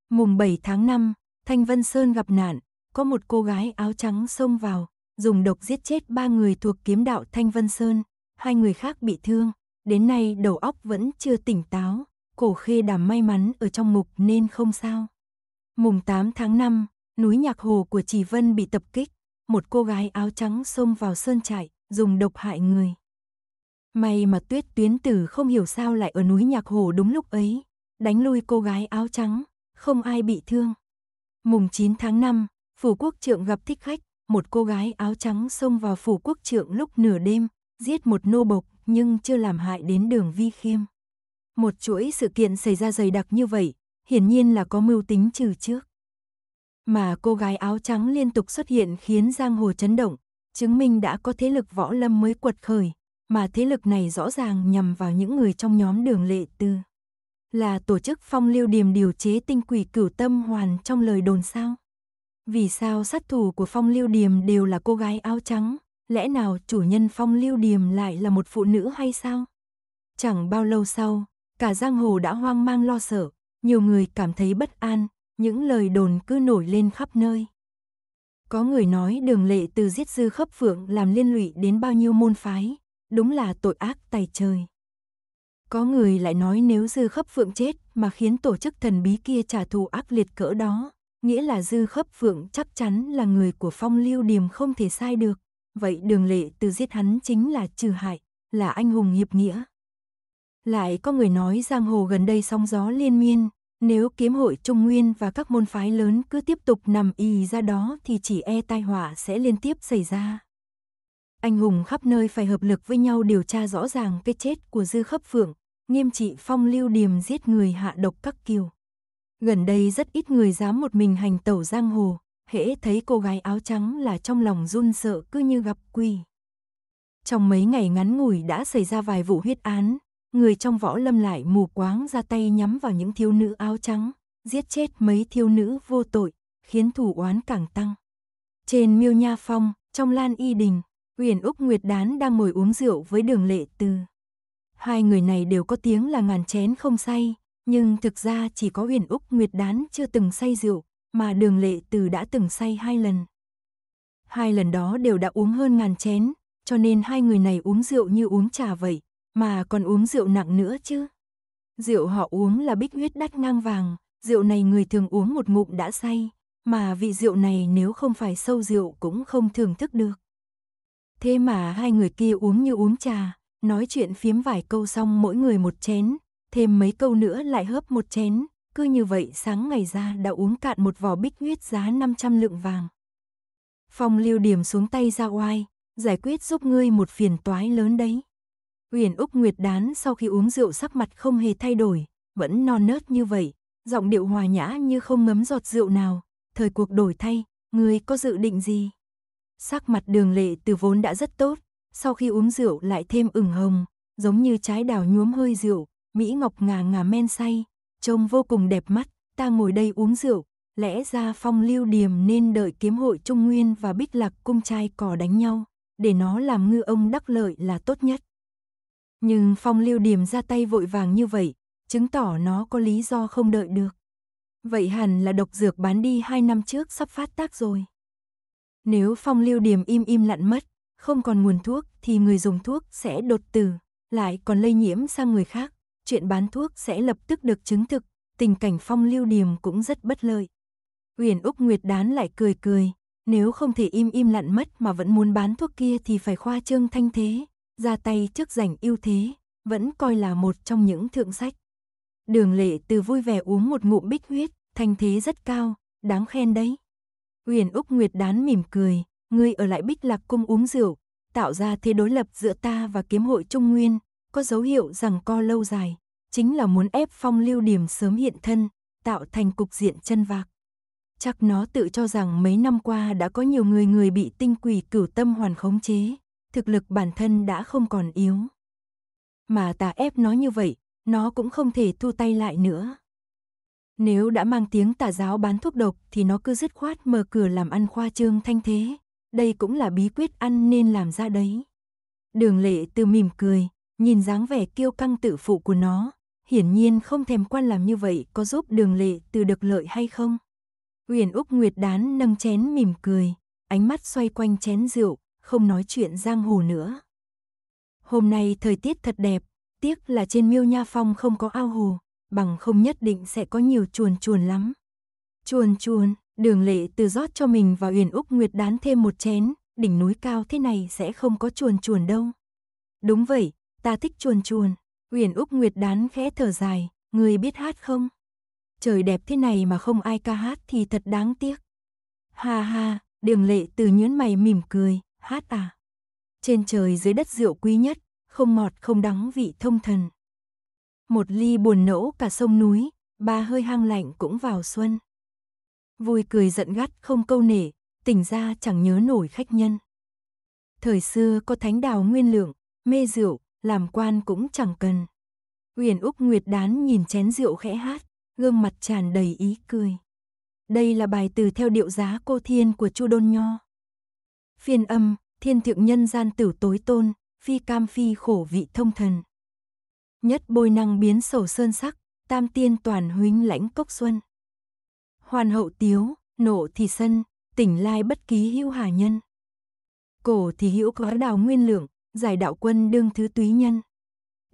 Mùng 7 tháng 5, Thanh Vân Sơn gặp nạn, có một cô gái áo trắng xông vào, dùng độc giết chết ba người thuộc kiếm đạo Thanh Vân Sơn, hai người khác bị thương, đến nay đầu óc vẫn chưa tỉnh táo, cổ khê đảm may mắn ở trong ngục nên không sao. Mùng 8 tháng 5, núi Nhạc Hồ của Chỉ Vân bị tập kích, một cô gái áo trắng xông vào sơn trại, dùng độc hại người. May mà tuyết tuyến tử không hiểu sao lại ở núi Nhạc Hồ đúng lúc ấy, đánh lui cô gái áo trắng, không ai bị thương. Mùng 9 tháng 5, Phủ Quốc Trượng gặp thích khách, một cô gái áo trắng xông vào Phủ Quốc Trượng lúc nửa đêm, giết một nô bộc nhưng chưa làm hại đến đường Vi Khiêm. Một chuỗi sự kiện xảy ra dày đặc như vậy, hiển nhiên là có mưu tính trừ trước. Mà cô gái áo trắng liên tục xuất hiện khiến giang hồ chấn động, chứng minh đã có thế lực võ lâm mới quật khởi, mà thế lực này rõ ràng nhằm vào những người trong nhóm đường lệ tư là tổ chức phong lưu điềm điều chế tinh quỷ cửu tâm hoàn trong lời đồn sao? Vì sao sát thủ của phong lưu điềm đều là cô gái áo trắng? Lẽ nào chủ nhân phong lưu điềm lại là một phụ nữ hay sao? Chẳng bao lâu sau, cả giang hồ đã hoang mang lo sợ, nhiều người cảm thấy bất an, những lời đồn cứ nổi lên khắp nơi. Có người nói đường lệ từ giết dư khấp phượng làm liên lụy đến bao nhiêu môn phái, đúng là tội ác tày trời. Có người lại nói nếu dư khấp phượng chết mà khiến tổ chức thần bí kia trả thù ác liệt cỡ đó, nghĩa là dư khấp phượng chắc chắn là người của phong lưu điềm không thể sai được. Vậy đường lệ từ giết hắn chính là trừ hại, là anh hùng hiệp nghĩa. Lại có người nói giang hồ gần đây sóng gió liên miên, nếu kiếm hội Trung Nguyên và các môn phái lớn cứ tiếp tục nằm y ra đó thì chỉ e tai họa sẽ liên tiếp xảy ra. Anh hùng khắp nơi phải hợp lực với nhau điều tra rõ ràng cái chết của Dư Khấp Phượng, nghiêm trị phong lưu điềm giết người hạ độc các kiều. Gần đây rất ít người dám một mình hành tẩu giang hồ, hễ thấy cô gái áo trắng là trong lòng run sợ cứ như gặp quỷ. Trong mấy ngày ngắn ngủi đã xảy ra vài vụ huyết án, người trong võ lâm lại mù quáng ra tay nhắm vào những thiếu nữ áo trắng, giết chết mấy thiếu nữ vô tội, khiến thủ oán càng tăng. Trên miêu nha phong, trong lan y đình, Uyển Úc Nguyệt Đán đang ngồi uống rượu với Đường Lệ Tư. Hai người này đều có tiếng là ngàn chén không say, nhưng thực ra chỉ có Uyển Úc Nguyệt Đán chưa từng say rượu, mà Đường Lệ Tư đã từng say hai lần. Hai lần đó đều đã uống hơn ngàn chén, cho nên hai người này uống rượu như uống trà vậy, mà còn uống rượu nặng nữa chứ. Rượu họ uống là bích huyết đắt ngang vàng, rượu này người thường uống một ngụm đã say, mà vị rượu này nếu không phải sâu rượu cũng không thưởng thức được. Thế mà hai người kia uống như uống trà, nói chuyện phiếm vài câu xong mỗi người một chén, thêm mấy câu nữa lại hớp một chén, cứ như vậy sáng ngày ra đã uống cạn một vỏ bích huyết giá 500 lượng vàng. Phong lưu điểm xuống tay ra oai, giải quyết giúp ngươi một phiền toái lớn đấy. Huyền Úc Nguyệt đán sau khi uống rượu sắc mặt không hề thay đổi, vẫn non nớt như vậy, giọng điệu hòa nhã như không ngấm giọt rượu nào, thời cuộc đổi thay, ngươi có dự định gì? Sắc mặt đường lệ từ vốn đã rất tốt, sau khi uống rượu lại thêm ửng hồng, giống như trái đào nhuốm hơi rượu, Mỹ Ngọc ngà ngà men say, trông vô cùng đẹp mắt, ta ngồi đây uống rượu, lẽ ra phong lưu điềm nên đợi kiếm hội Trung Nguyên và bích lạc cung trai cò đánh nhau, để nó làm ngư ông đắc lợi là tốt nhất. Nhưng phong lưu điềm ra tay vội vàng như vậy, chứng tỏ nó có lý do không đợi được. Vậy hẳn là độc dược bán đi hai năm trước sắp phát tác rồi. Nếu phong lưu điềm im im lặn mất, không còn nguồn thuốc thì người dùng thuốc sẽ đột tử, lại còn lây nhiễm sang người khác. Chuyện bán thuốc sẽ lập tức được chứng thực, tình cảnh phong lưu điềm cũng rất bất lợi. Uyển Úc Nguyệt đán lại cười cười, nếu không thể im im lặn mất mà vẫn muốn bán thuốc kia thì phải khoa trương thanh thế, ra tay trước giành ưu thế, vẫn coi là một trong những thượng sách. Đường lệ từ vui vẻ uống một ngụm bích huyết, thanh thế rất cao, đáng khen đấy. Uyển Úc Nguyệt đán mỉm cười, ngươi ở lại Bích Lạc cung uống rượu, tạo ra thế đối lập giữa ta và kiếm hội Trung Nguyên, có dấu hiệu rằng co lâu dài, chính là muốn ép phong lưu điểm sớm hiện thân, tạo thành cục diện chân vạc. Chắc nó tự cho rằng mấy năm qua đã có nhiều người người bị tinh quỷ cửu tâm hoàn khống chế, thực lực bản thân đã không còn yếu. Mà ta ép nó như vậy, nó cũng không thể thu tay lại nữa. Nếu đã mang tiếng tà giáo bán thuốc độc thì nó cứ dứt khoát mở cửa làm ăn khoa trương thanh thế. Đây cũng là bí quyết ăn nên làm ra đấy. Đường lệ từ mỉm cười, nhìn dáng vẻ kiêu căng tự phụ của nó. Hiển nhiên không thèm quan làm như vậy có giúp đường lệ từ được lợi hay không. Uyển Úc Nguyệt Đán nâng chén mỉm cười, ánh mắt xoay quanh chén rượu, không nói chuyện giang hồ nữa. Hôm nay thời tiết thật đẹp, tiếc là trên miêu nha phong không có ao hồ bằng không nhất định sẽ có nhiều chuồn chuồn lắm. Chuồn chuồn, đường lệ từ rót cho mình và uyển Úc Nguyệt đán thêm một chén, đỉnh núi cao thế này sẽ không có chuồn chuồn đâu. Đúng vậy, ta thích chuồn chuồn. uyển Úc Nguyệt đán khẽ thở dài, người biết hát không? Trời đẹp thế này mà không ai ca hát thì thật đáng tiếc. Ha ha, đường lệ từ nhớn mày mỉm cười, hát à. Trên trời dưới đất rượu quý nhất, không mọt không đắng vị thông thần một ly buồn nẫu cả sông núi, ba hơi hang lạnh cũng vào xuân. Vui cười giận gắt không câu nể, tỉnh ra chẳng nhớ nổi khách nhân. Thời xưa có thánh đào nguyên lượng, mê rượu, làm quan cũng chẳng cần. Uyển Úc Nguyệt đán nhìn chén rượu khẽ hát, gương mặt tràn đầy ý cười. Đây là bài từ theo điệu giá cô thiên của Chu Đôn Nho. Phiên âm, thiên thượng nhân gian tử tối tôn, phi cam phi khổ vị thông thần, nhất bôi năng biến sầu sơn sắc, tam tiên toàn huynh lãnh cốc xuân. Hoàn hậu tiếu, nộ thì sân, tỉnh lai bất ký hữu hà nhân. Cổ thì hữu có đào nguyên lượng, giải đạo quân đương thứ túy nhân.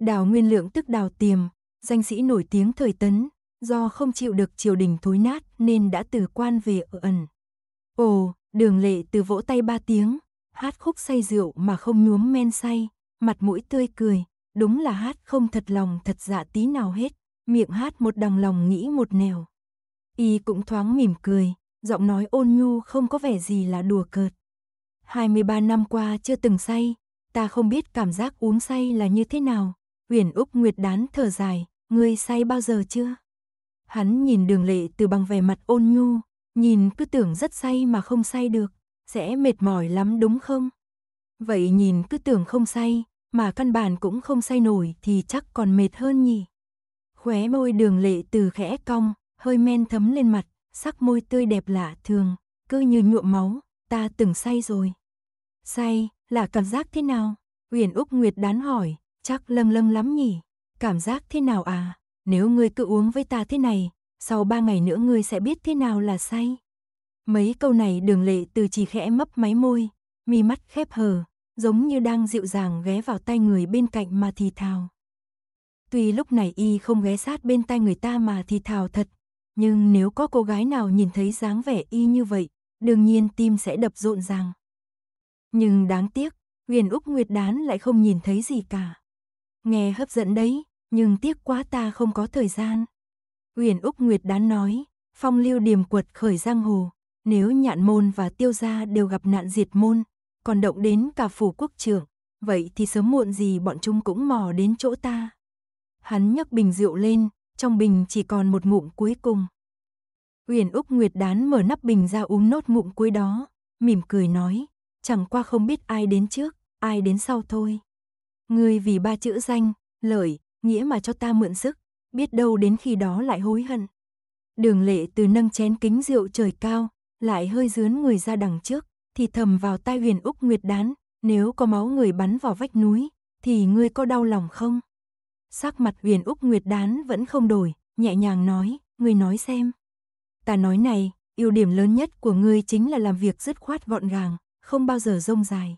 Đào nguyên lượng tức đào tiềm, danh sĩ nổi tiếng thời tấn, do không chịu được triều đình thối nát nên đã từ quan về ở ẩn. Ồ, đường lệ từ vỗ tay ba tiếng, hát khúc say rượu mà không nhuốm men say, mặt mũi tươi cười, đúng là hát không thật lòng thật dạ tí nào hết, miệng hát một đằng lòng nghĩ một nẻo. Y cũng thoáng mỉm cười, giọng nói ôn nhu không có vẻ gì là đùa cợt. 23 năm qua chưa từng say, ta không biết cảm giác uống say là như thế nào. Huyền Úc Nguyệt đán thở dài, ngươi say bao giờ chưa? Hắn nhìn đường lệ từ bằng vẻ mặt ôn nhu, nhìn cứ tưởng rất say mà không say được, sẽ mệt mỏi lắm đúng không? Vậy nhìn cứ tưởng không say, mà căn bản cũng không say nổi thì chắc còn mệt hơn nhỉ. Khóe môi đường lệ từ khẽ cong, hơi men thấm lên mặt, sắc môi tươi đẹp lạ thường, cứ như nhuộm máu, ta từng say rồi. Say, là cảm giác thế nào? Uyển Úc Nguyệt đán hỏi, chắc lâm lâm lắm nhỉ? Cảm giác thế nào à? Nếu ngươi cứ uống với ta thế này, sau ba ngày nữa ngươi sẽ biết thế nào là say. Mấy câu này đường lệ từ chỉ khẽ mấp máy môi, mi mắt khép hờ, giống như đang dịu dàng ghé vào tay người bên cạnh mà thì thào. Tuy lúc này y không ghé sát bên tay người ta mà thì thào thật, nhưng nếu có cô gái nào nhìn thấy dáng vẻ y như vậy, đương nhiên tim sẽ đập rộn ràng. Nhưng đáng tiếc, Huyền Úc Nguyệt Đán lại không nhìn thấy gì cả. Nghe hấp dẫn đấy, nhưng tiếc quá ta không có thời gian. Huyền Úc Nguyệt Đán nói, phong lưu điềm quật khởi giang hồ, nếu nhạn môn và tiêu gia đều gặp nạn diệt môn, còn động đến cả phủ quốc trưởng, vậy thì sớm muộn gì bọn chúng cũng mò đến chỗ ta. Hắn nhấc bình rượu lên, trong bình chỉ còn một ngụm cuối cùng. Uyển Úc Nguyệt đán mở nắp bình ra uống nốt ngụm cuối đó, mỉm cười nói, chẳng qua không biết ai đến trước, ai đến sau thôi. Ngươi vì ba chữ danh, lợi, nghĩa mà cho ta mượn sức, biết đâu đến khi đó lại hối hận. Đường lệ từ nâng chén kính rượu trời cao, lại hơi dướn người ra đằng trước, thì thầm vào tai Huyền Úc Nguyệt Đán, nếu có máu người bắn vào vách núi, thì ngươi có đau lòng không? Sắc mặt Huyền Úc Nguyệt Đán vẫn không đổi, nhẹ nhàng nói, ngươi nói xem. Ta nói này, ưu điểm lớn nhất của ngươi chính là làm việc dứt khoát gọn gàng, không bao giờ rông dài.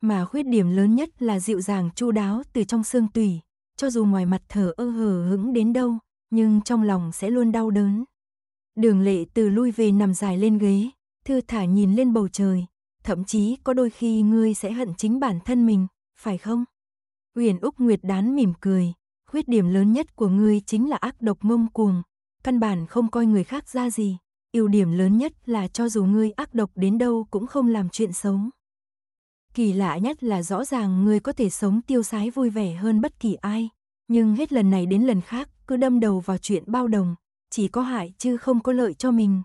Mà khuyết điểm lớn nhất là dịu dàng chu đáo từ trong xương tủy, cho dù ngoài mặt thở ơ hờ hững đến đâu, nhưng trong lòng sẽ luôn đau đớn. Đường lệ từ lui về nằm dài lên ghế, thư thả nhìn lên bầu trời, thậm chí có đôi khi ngươi sẽ hận chính bản thân mình, phải không? Huyền Úc Nguyệt đán mỉm cười, khuyết điểm lớn nhất của ngươi chính là ác độc mông cuồng, căn bản không coi người khác ra gì, ưu điểm lớn nhất là cho dù ngươi ác độc đến đâu cũng không làm chuyện sống. Kỳ lạ nhất là rõ ràng ngươi có thể sống tiêu sái vui vẻ hơn bất kỳ ai, nhưng hết lần này đến lần khác cứ đâm đầu vào chuyện bao đồng, chỉ có hại chứ không có lợi cho mình.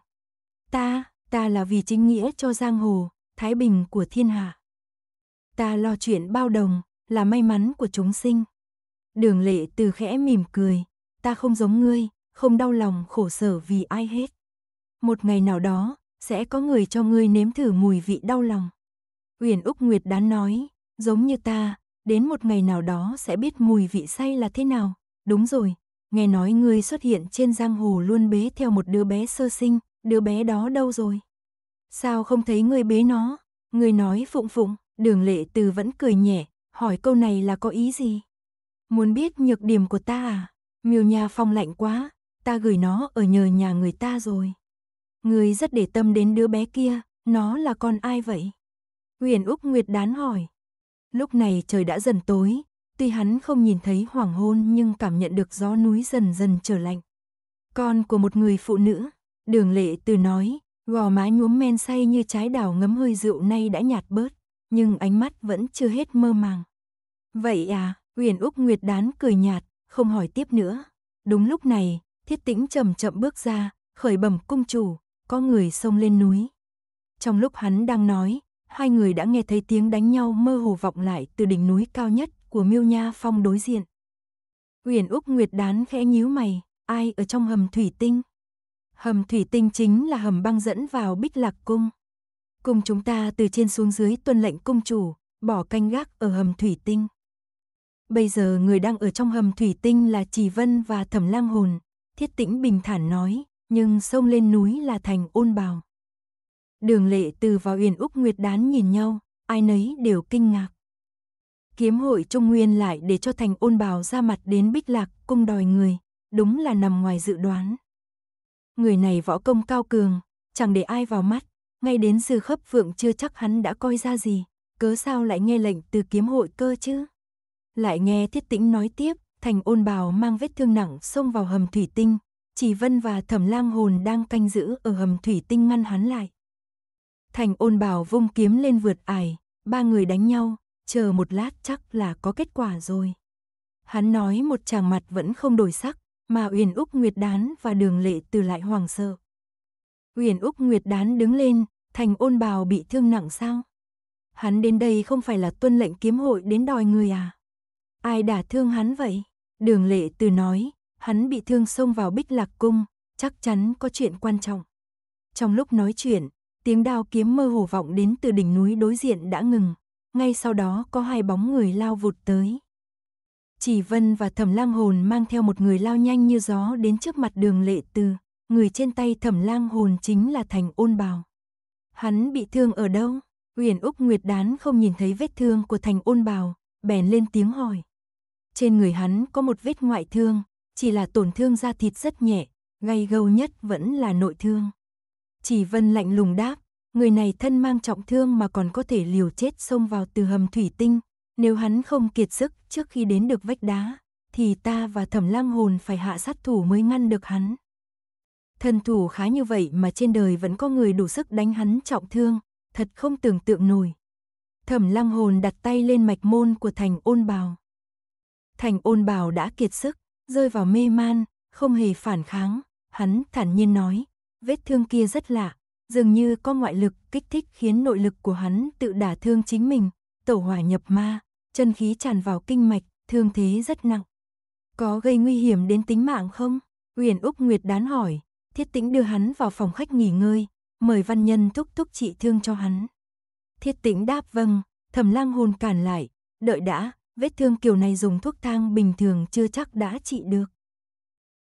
Ta Ta là vì chính nghĩa cho giang hồ, thái bình của thiên hạ. Ta lo chuyện bao đồng, là may mắn của chúng sinh. Đường lệ từ khẽ mỉm cười, ta không giống ngươi, không đau lòng khổ sở vì ai hết. Một ngày nào đó, sẽ có người cho ngươi nếm thử mùi vị đau lòng. Uyển Úc Nguyệt đán nói, giống như ta, đến một ngày nào đó sẽ biết mùi vị say là thế nào. Đúng rồi, nghe nói ngươi xuất hiện trên giang hồ luôn bế theo một đứa bé sơ sinh, đứa bé đó đâu rồi? Sao không thấy người bế nó? Người nói phụng phụng, đường lệ từ vẫn cười nhẹ, hỏi câu này là có ý gì? Muốn biết nhược điểm của ta à? Miêu nhà phòng lạnh quá, ta gửi nó ở nhờ nhà người ta rồi. Người rất để tâm đến đứa bé kia, nó là con ai vậy? Huyền Úc Nguyệt đán hỏi. Lúc này trời đã dần tối, tuy hắn không nhìn thấy hoàng hôn nhưng cảm nhận được gió núi dần dần trở lạnh. Con của một người phụ nữ, Đường lệ từ nói, gò má nhuốm men say như trái đào ngấm hơi rượu nay đã nhạt bớt, nhưng ánh mắt vẫn chưa hết mơ màng. Vậy à, Uyển Úc Nguyệt đán cười nhạt, không hỏi tiếp nữa. Đúng lúc này, thiết tĩnh chậm chậm bước ra, khởi bẩm cung chủ, có người xông lên núi. Trong lúc hắn đang nói, hai người đã nghe thấy tiếng đánh nhau mơ hồ vọng lại từ đỉnh núi cao nhất của Miêu Nha Phong đối diện. Uyển Úc Nguyệt đán khẽ nhíu mày, ai ở trong hầm thủy tinh? Hầm thủy tinh chính là hầm băng dẫn vào Bích Lạc cung. cung chúng ta từ trên xuống dưới tuân lệnh cung chủ, bỏ canh gác ở hầm thủy tinh. Bây giờ người đang ở trong hầm thủy tinh là Trì Vân và Thẩm Lang Hồn, Thiết Tĩnh bình thản nói, nhưng sông lên núi là thành ôn bào. Đường Lệ Từ vào Uyển Úc Nguyệt Đán nhìn nhau, ai nấy đều kinh ngạc. Kiếm hội Trung Nguyên lại để cho thành ôn bào ra mặt đến Bích Lạc cung đòi người, đúng là nằm ngoài dự đoán người này võ công cao cường, chẳng để ai vào mắt, ngay đến sư khớp vượng chưa chắc hắn đã coi ra gì, cớ sao lại nghe lệnh từ kiếm hội cơ chứ? Lại nghe thiết tĩnh nói tiếp, thành ôn bào mang vết thương nặng xông vào hầm thủy tinh, chỉ vân và thẩm lang hồn đang canh giữ ở hầm thủy tinh ngăn hắn lại. Thành ôn bào vung kiếm lên vượt ải, ba người đánh nhau, chờ một lát chắc là có kết quả rồi. Hắn nói một chàng mặt vẫn không đổi sắc, mà Uyển Úc Nguyệt Đán và Đường Lệ Từ lại hoàng sợ. Uyển Úc Nguyệt Đán đứng lên, thành ôn bào bị thương nặng sao? Hắn đến đây không phải là tuân lệnh kiếm hội đến đòi người à? Ai đả thương hắn vậy? Đường Lệ Từ nói, hắn bị thương xông vào bích lạc cung, chắc chắn có chuyện quan trọng. Trong lúc nói chuyện, tiếng đao kiếm mơ hồ vọng đến từ đỉnh núi đối diện đã ngừng. Ngay sau đó có hai bóng người lao vụt tới. Chỉ Vân và Thẩm Lang Hồn mang theo một người lao nhanh như gió đến trước mặt Đường Lệ Từ, người trên tay Thẩm Lang Hồn chính là Thành Ôn Bào. Hắn bị thương ở đâu? Huyền Úc Nguyệt Đán không nhìn thấy vết thương của Thành Ôn Bào, bèn lên tiếng hỏi. Trên người hắn có một vết ngoại thương, chỉ là tổn thương da thịt rất nhẹ, Gây gâu nhất vẫn là nội thương. Chỉ Vân lạnh lùng đáp, người này thân mang trọng thương mà còn có thể liều chết xông vào từ hầm thủy tinh, nếu hắn không kiệt sức trước khi đến được vách đá, thì ta và thẩm lang hồn phải hạ sát thủ mới ngăn được hắn. Thần thủ khá như vậy mà trên đời vẫn có người đủ sức đánh hắn trọng thương, thật không tưởng tượng nổi. Thẩm lăng hồn đặt tay lên mạch môn của thành ôn bào. Thành ôn bào đã kiệt sức, rơi vào mê man, không hề phản kháng. Hắn thản nhiên nói, vết thương kia rất lạ, dường như có ngoại lực kích thích khiến nội lực của hắn tự đả thương chính mình, tẩu hỏa nhập ma, chân khí tràn vào kinh mạch, thương thế rất nặng. Có gây nguy hiểm đến tính mạng không? Uyển Úc Nguyệt đán hỏi, Thiết Tĩnh đưa hắn vào phòng khách nghỉ ngơi, mời văn nhân thúc thúc trị thương cho hắn. Thiết Tĩnh đáp vâng, Thẩm Lang hồn cản lại, đợi đã, vết thương kiểu này dùng thuốc thang bình thường chưa chắc đã trị được.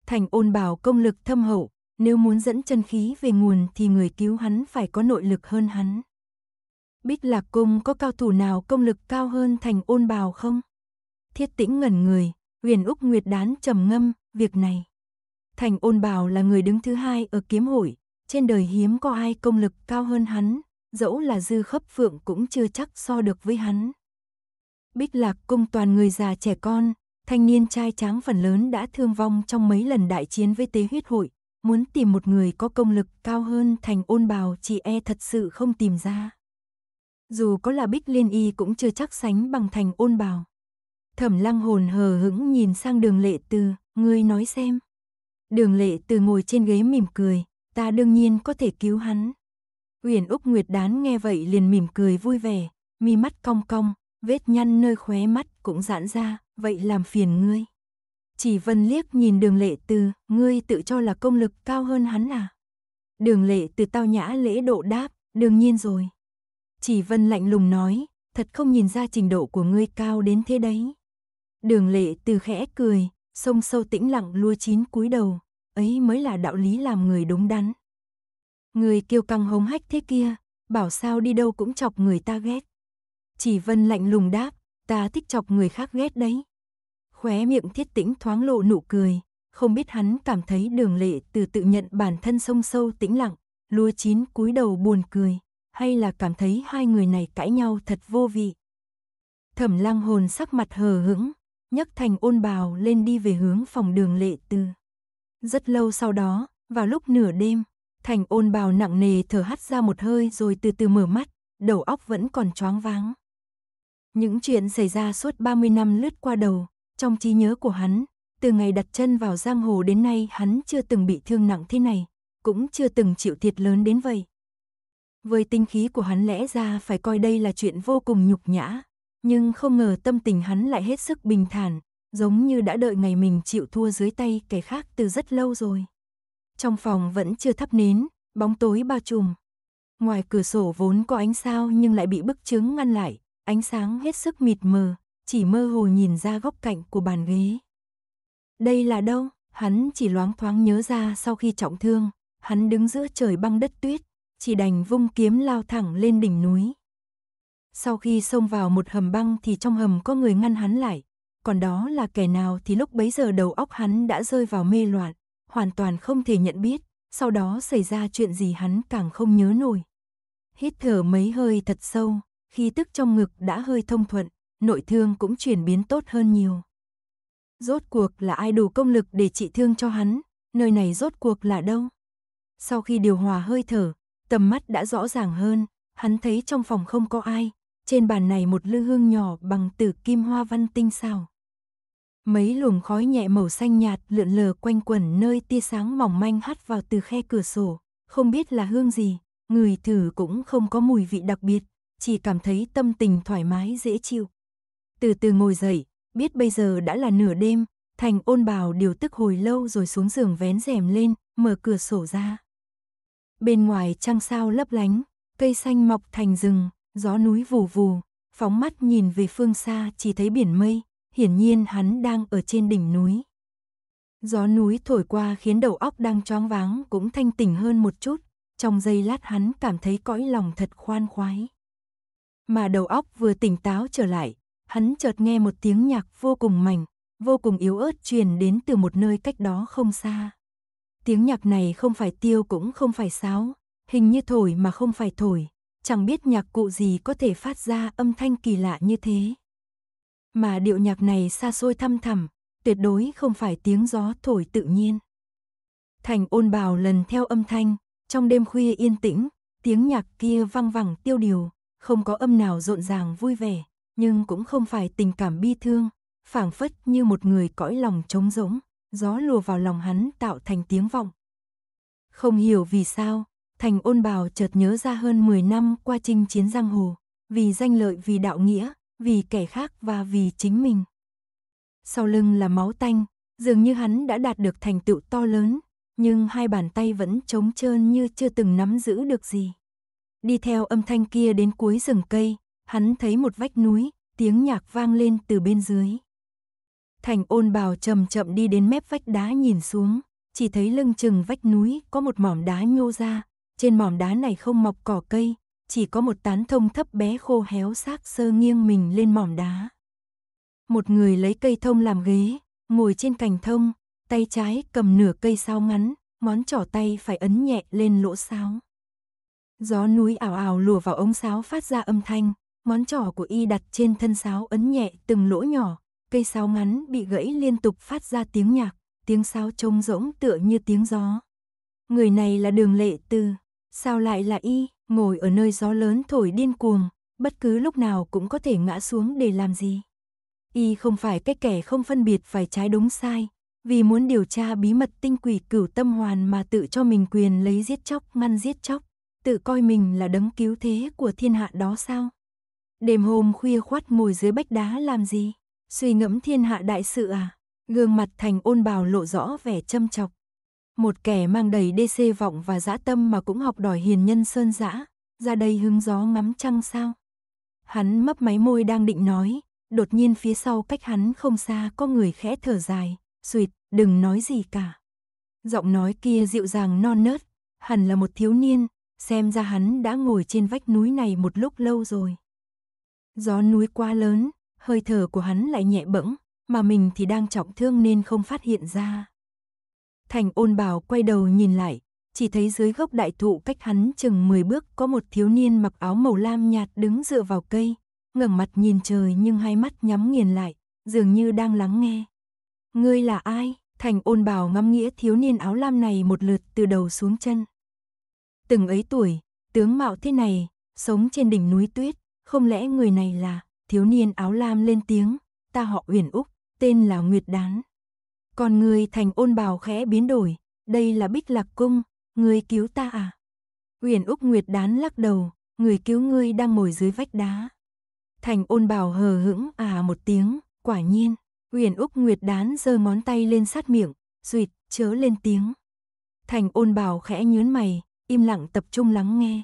Thành Ôn bảo công lực thâm hậu, nếu muốn dẫn chân khí về nguồn thì người cứu hắn phải có nội lực hơn hắn. Bích Lạc Cung có cao thủ nào công lực cao hơn thành ôn bào không? Thiết tĩnh ngẩn người, huyền Úc Nguyệt đán trầm ngâm, việc này. Thành ôn bào là người đứng thứ hai ở kiếm hội, trên đời hiếm có ai công lực cao hơn hắn, dẫu là dư khấp phượng cũng chưa chắc so được với hắn. Bích Lạc Cung toàn người già trẻ con, thanh niên trai tráng phần lớn đã thương vong trong mấy lần đại chiến với tế huyết hội, muốn tìm một người có công lực cao hơn thành ôn bào chỉ e thật sự không tìm ra dù có là bích liên y cũng chưa chắc sánh bằng thành ôn bào. Thẩm lăng hồn hờ hững nhìn sang đường lệ từ, ngươi nói xem. Đường lệ từ ngồi trên ghế mỉm cười, ta đương nhiên có thể cứu hắn. huyền Úc Nguyệt Đán nghe vậy liền mỉm cười vui vẻ, mi mắt cong cong, vết nhăn nơi khóe mắt cũng giãn ra, vậy làm phiền ngươi. Chỉ vân liếc nhìn đường lệ từ, ngươi tự cho là công lực cao hơn hắn à? Đường lệ từ tao nhã lễ độ đáp, đương nhiên rồi. Chỉ Vân lạnh lùng nói, thật không nhìn ra trình độ của ngươi cao đến thế đấy. Đường lệ từ khẽ cười, sông sâu tĩnh lặng lua chín cúi đầu, ấy mới là đạo lý làm người đúng đắn. Người kêu căng hống hách thế kia, bảo sao đi đâu cũng chọc người ta ghét. Chỉ Vân lạnh lùng đáp, ta thích chọc người khác ghét đấy. Khóe miệng thiết tĩnh thoáng lộ nụ cười, không biết hắn cảm thấy đường lệ từ tự nhận bản thân sông sâu tĩnh lặng, lúa chín cúi đầu buồn cười hay là cảm thấy hai người này cãi nhau thật vô vị. Thẩm Lang hồn sắc mặt hờ hững, nhấc thành ôn bào lên đi về hướng phòng đường lệ tư. Rất lâu sau đó, vào lúc nửa đêm, thành ôn bào nặng nề thở hắt ra một hơi rồi từ từ mở mắt, đầu óc vẫn còn choáng váng. Những chuyện xảy ra suốt 30 năm lướt qua đầu, trong trí nhớ của hắn, từ ngày đặt chân vào giang hồ đến nay hắn chưa từng bị thương nặng thế này, cũng chưa từng chịu thiệt lớn đến vậy. Với tinh khí của hắn lẽ ra phải coi đây là chuyện vô cùng nhục nhã, nhưng không ngờ tâm tình hắn lại hết sức bình thản, giống như đã đợi ngày mình chịu thua dưới tay kẻ khác từ rất lâu rồi. Trong phòng vẫn chưa thắp nến, bóng tối bao trùm. Ngoài cửa sổ vốn có ánh sao nhưng lại bị bức chướng ngăn lại, ánh sáng hết sức mịt mờ, chỉ mơ hồ nhìn ra góc cạnh của bàn ghế. Đây là đâu? Hắn chỉ loáng thoáng nhớ ra sau khi trọng thương, hắn đứng giữa trời băng đất tuyết, chỉ đành vung kiếm lao thẳng lên đỉnh núi. Sau khi xông vào một hầm băng thì trong hầm có người ngăn hắn lại, còn đó là kẻ nào thì lúc bấy giờ đầu óc hắn đã rơi vào mê loạn, hoàn toàn không thể nhận biết, sau đó xảy ra chuyện gì hắn càng không nhớ nổi. Hít thở mấy hơi thật sâu, khi tức trong ngực đã hơi thông thuận, nội thương cũng chuyển biến tốt hơn nhiều. Rốt cuộc là ai đủ công lực để trị thương cho hắn, nơi này rốt cuộc là đâu? Sau khi điều hòa hơi thở, tầm mắt đã rõ ràng hơn, hắn thấy trong phòng không có ai, trên bàn này một lư hương nhỏ bằng tử kim hoa văn tinh xảo. Mấy luồng khói nhẹ màu xanh nhạt lượn lờ quanh quẩn nơi tia sáng mỏng manh hắt vào từ khe cửa sổ, không biết là hương gì, người thử cũng không có mùi vị đặc biệt, chỉ cảm thấy tâm tình thoải mái dễ chịu. Từ từ ngồi dậy, biết bây giờ đã là nửa đêm, Thành ôn bào điều tức hồi lâu rồi xuống giường vén rèm lên, mở cửa sổ ra bên ngoài trăng sao lấp lánh, cây xanh mọc thành rừng, gió núi vù vù, phóng mắt nhìn về phương xa chỉ thấy biển mây, hiển nhiên hắn đang ở trên đỉnh núi. Gió núi thổi qua khiến đầu óc đang choáng váng cũng thanh tỉnh hơn một chút, trong giây lát hắn cảm thấy cõi lòng thật khoan khoái. Mà đầu óc vừa tỉnh táo trở lại, hắn chợt nghe một tiếng nhạc vô cùng mảnh, vô cùng yếu ớt truyền đến từ một nơi cách đó không xa tiếng nhạc này không phải tiêu cũng không phải sáo, hình như thổi mà không phải thổi, chẳng biết nhạc cụ gì có thể phát ra âm thanh kỳ lạ như thế. Mà điệu nhạc này xa xôi thăm thẳm, tuyệt đối không phải tiếng gió thổi tự nhiên. Thành ôn bào lần theo âm thanh, trong đêm khuya yên tĩnh, tiếng nhạc kia văng vẳng tiêu điều, không có âm nào rộn ràng vui vẻ, nhưng cũng không phải tình cảm bi thương, phảng phất như một người cõi lòng trống rỗng gió lùa vào lòng hắn tạo thành tiếng vọng. Không hiểu vì sao, thành ôn bào chợt nhớ ra hơn 10 năm qua chinh chiến giang hồ, vì danh lợi vì đạo nghĩa, vì kẻ khác và vì chính mình. Sau lưng là máu tanh, dường như hắn đã đạt được thành tựu to lớn, nhưng hai bàn tay vẫn trống trơn như chưa từng nắm giữ được gì. Đi theo âm thanh kia đến cuối rừng cây, hắn thấy một vách núi, tiếng nhạc vang lên từ bên dưới. Thành ôn bào chậm chậm đi đến mép vách đá nhìn xuống, chỉ thấy lưng chừng vách núi có một mỏm đá nhô ra, trên mỏm đá này không mọc cỏ cây, chỉ có một tán thông thấp bé khô héo xác sơ nghiêng mình lên mỏm đá. Một người lấy cây thông làm ghế, ngồi trên cành thông, tay trái cầm nửa cây sao ngắn, món trỏ tay phải ấn nhẹ lên lỗ sáo. Gió núi ảo ảo lùa vào ống sáo phát ra âm thanh, món trỏ của y đặt trên thân sáo ấn nhẹ từng lỗ nhỏ, cây sáo ngắn bị gãy liên tục phát ra tiếng nhạc, tiếng sáo trống rỗng tựa như tiếng gió. Người này là đường lệ tư, sao lại là y, ngồi ở nơi gió lớn thổi điên cuồng, bất cứ lúc nào cũng có thể ngã xuống để làm gì. Y không phải cái kẻ không phân biệt phải trái đúng sai, vì muốn điều tra bí mật tinh quỷ cửu tâm hoàn mà tự cho mình quyền lấy giết chóc ngăn giết chóc, tự coi mình là đấng cứu thế của thiên hạ đó sao. Đêm hôm khuya khoát ngồi dưới bách đá làm gì? Suy ngẫm thiên hạ đại sự à? Gương mặt thành ôn bào lộ rõ vẻ châm chọc. Một kẻ mang đầy đê xê vọng và dã tâm mà cũng học đòi hiền nhân sơn dã, ra đây hứng gió ngắm trăng sao? Hắn mấp máy môi đang định nói, đột nhiên phía sau cách hắn không xa có người khẽ thở dài, suyệt, đừng nói gì cả. Giọng nói kia dịu dàng non nớt, hẳn là một thiếu niên, xem ra hắn đã ngồi trên vách núi này một lúc lâu rồi. Gió núi quá lớn, hơi thở của hắn lại nhẹ bẫng, mà mình thì đang trọng thương nên không phát hiện ra. Thành ôn bào quay đầu nhìn lại, chỉ thấy dưới gốc đại thụ cách hắn chừng 10 bước có một thiếu niên mặc áo màu lam nhạt đứng dựa vào cây, ngẩng mặt nhìn trời nhưng hai mắt nhắm nghiền lại, dường như đang lắng nghe. Ngươi là ai? Thành ôn bào ngắm nghĩa thiếu niên áo lam này một lượt từ đầu xuống chân. Từng ấy tuổi, tướng mạo thế này, sống trên đỉnh núi tuyết, không lẽ người này là thiếu niên áo lam lên tiếng, ta họ Uyển Úc, tên là Nguyệt Đán. Còn người thành ôn bào khẽ biến đổi, đây là Bích Lạc Cung, người cứu ta à? Uyển Úc Nguyệt Đán lắc đầu, người cứu ngươi đang ngồi dưới vách đá. Thành ôn bào hờ hững à một tiếng, quả nhiên, Uyển Úc Nguyệt Đán giơ ngón tay lên sát miệng, duyệt, chớ lên tiếng. Thành ôn bào khẽ nhớn mày, im lặng tập trung lắng nghe.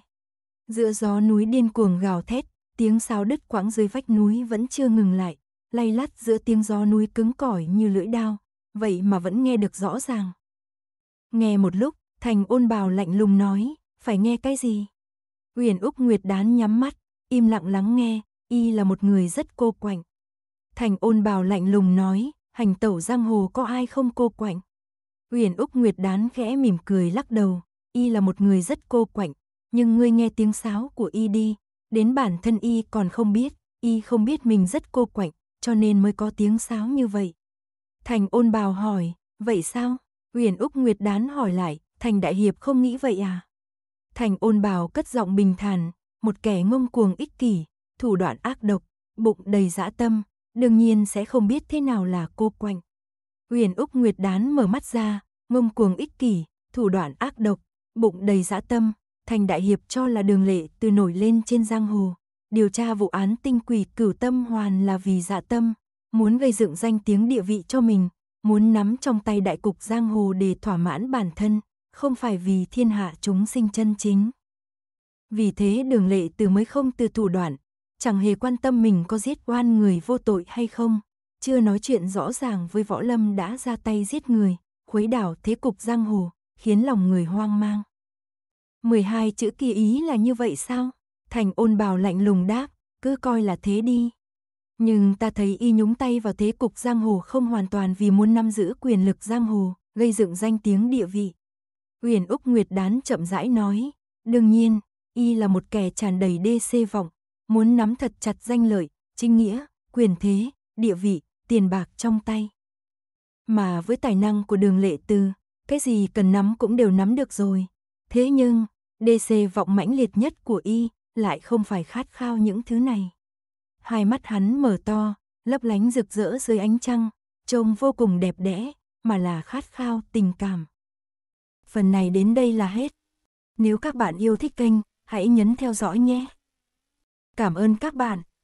Giữa gió núi điên cuồng gào thét, tiếng sáo đứt quãng dưới vách núi vẫn chưa ngừng lại, lay lắt giữa tiếng gió núi cứng cỏi như lưỡi đao, vậy mà vẫn nghe được rõ ràng. Nghe một lúc, Thành ôn bào lạnh lùng nói, phải nghe cái gì? Uyển Úc Nguyệt đán nhắm mắt, im lặng lắng nghe, y là một người rất cô quạnh. Thành ôn bào lạnh lùng nói, hành tẩu giang hồ có ai không cô quạnh? Uyển Úc Nguyệt đán khẽ mỉm cười lắc đầu, y là một người rất cô quạnh, nhưng ngươi nghe tiếng sáo của y đi, đến bản thân y còn không biết, y không biết mình rất cô quạnh, cho nên mới có tiếng sáo như vậy. Thành ôn bào hỏi, vậy sao? Huyền Úc Nguyệt đán hỏi lại, Thành Đại Hiệp không nghĩ vậy à? Thành ôn bào cất giọng bình thản, một kẻ ngông cuồng ích kỷ, thủ đoạn ác độc, bụng đầy dã tâm, đương nhiên sẽ không biết thế nào là cô quạnh. Huyền Úc Nguyệt đán mở mắt ra, ngông cuồng ích kỷ, thủ đoạn ác độc, bụng đầy dã tâm, Thành Đại Hiệp cho là đường lệ từ nổi lên trên giang hồ. Điều tra vụ án tinh quỷ cửu tâm hoàn là vì dạ tâm, muốn gây dựng danh tiếng địa vị cho mình, muốn nắm trong tay đại cục giang hồ để thỏa mãn bản thân, không phải vì thiên hạ chúng sinh chân chính. Vì thế đường lệ từ mới không từ thủ đoạn, chẳng hề quan tâm mình có giết oan người vô tội hay không, chưa nói chuyện rõ ràng với võ lâm đã ra tay giết người, khuấy đảo thế cục giang hồ, khiến lòng người hoang mang. 12 chữ kỳ ý là như vậy sao? Thành ôn bào lạnh lùng đáp, cứ coi là thế đi. Nhưng ta thấy y nhúng tay vào thế cục giang hồ không hoàn toàn vì muốn nắm giữ quyền lực giang hồ, gây dựng danh tiếng địa vị. Huyền Úc Nguyệt Đán chậm rãi nói, đương nhiên, y là một kẻ tràn đầy đê xê vọng, muốn nắm thật chặt danh lợi, chính nghĩa, quyền thế, địa vị, tiền bạc trong tay. Mà với tài năng của đường lệ tư, cái gì cần nắm cũng đều nắm được rồi. Thế nhưng, DC vọng mãnh liệt nhất của y lại không phải khát khao những thứ này. Hai mắt hắn mở to, lấp lánh rực rỡ dưới ánh trăng, trông vô cùng đẹp đẽ, mà là khát khao tình cảm. Phần này đến đây là hết. Nếu các bạn yêu thích kênh, hãy nhấn theo dõi nhé. Cảm ơn các bạn.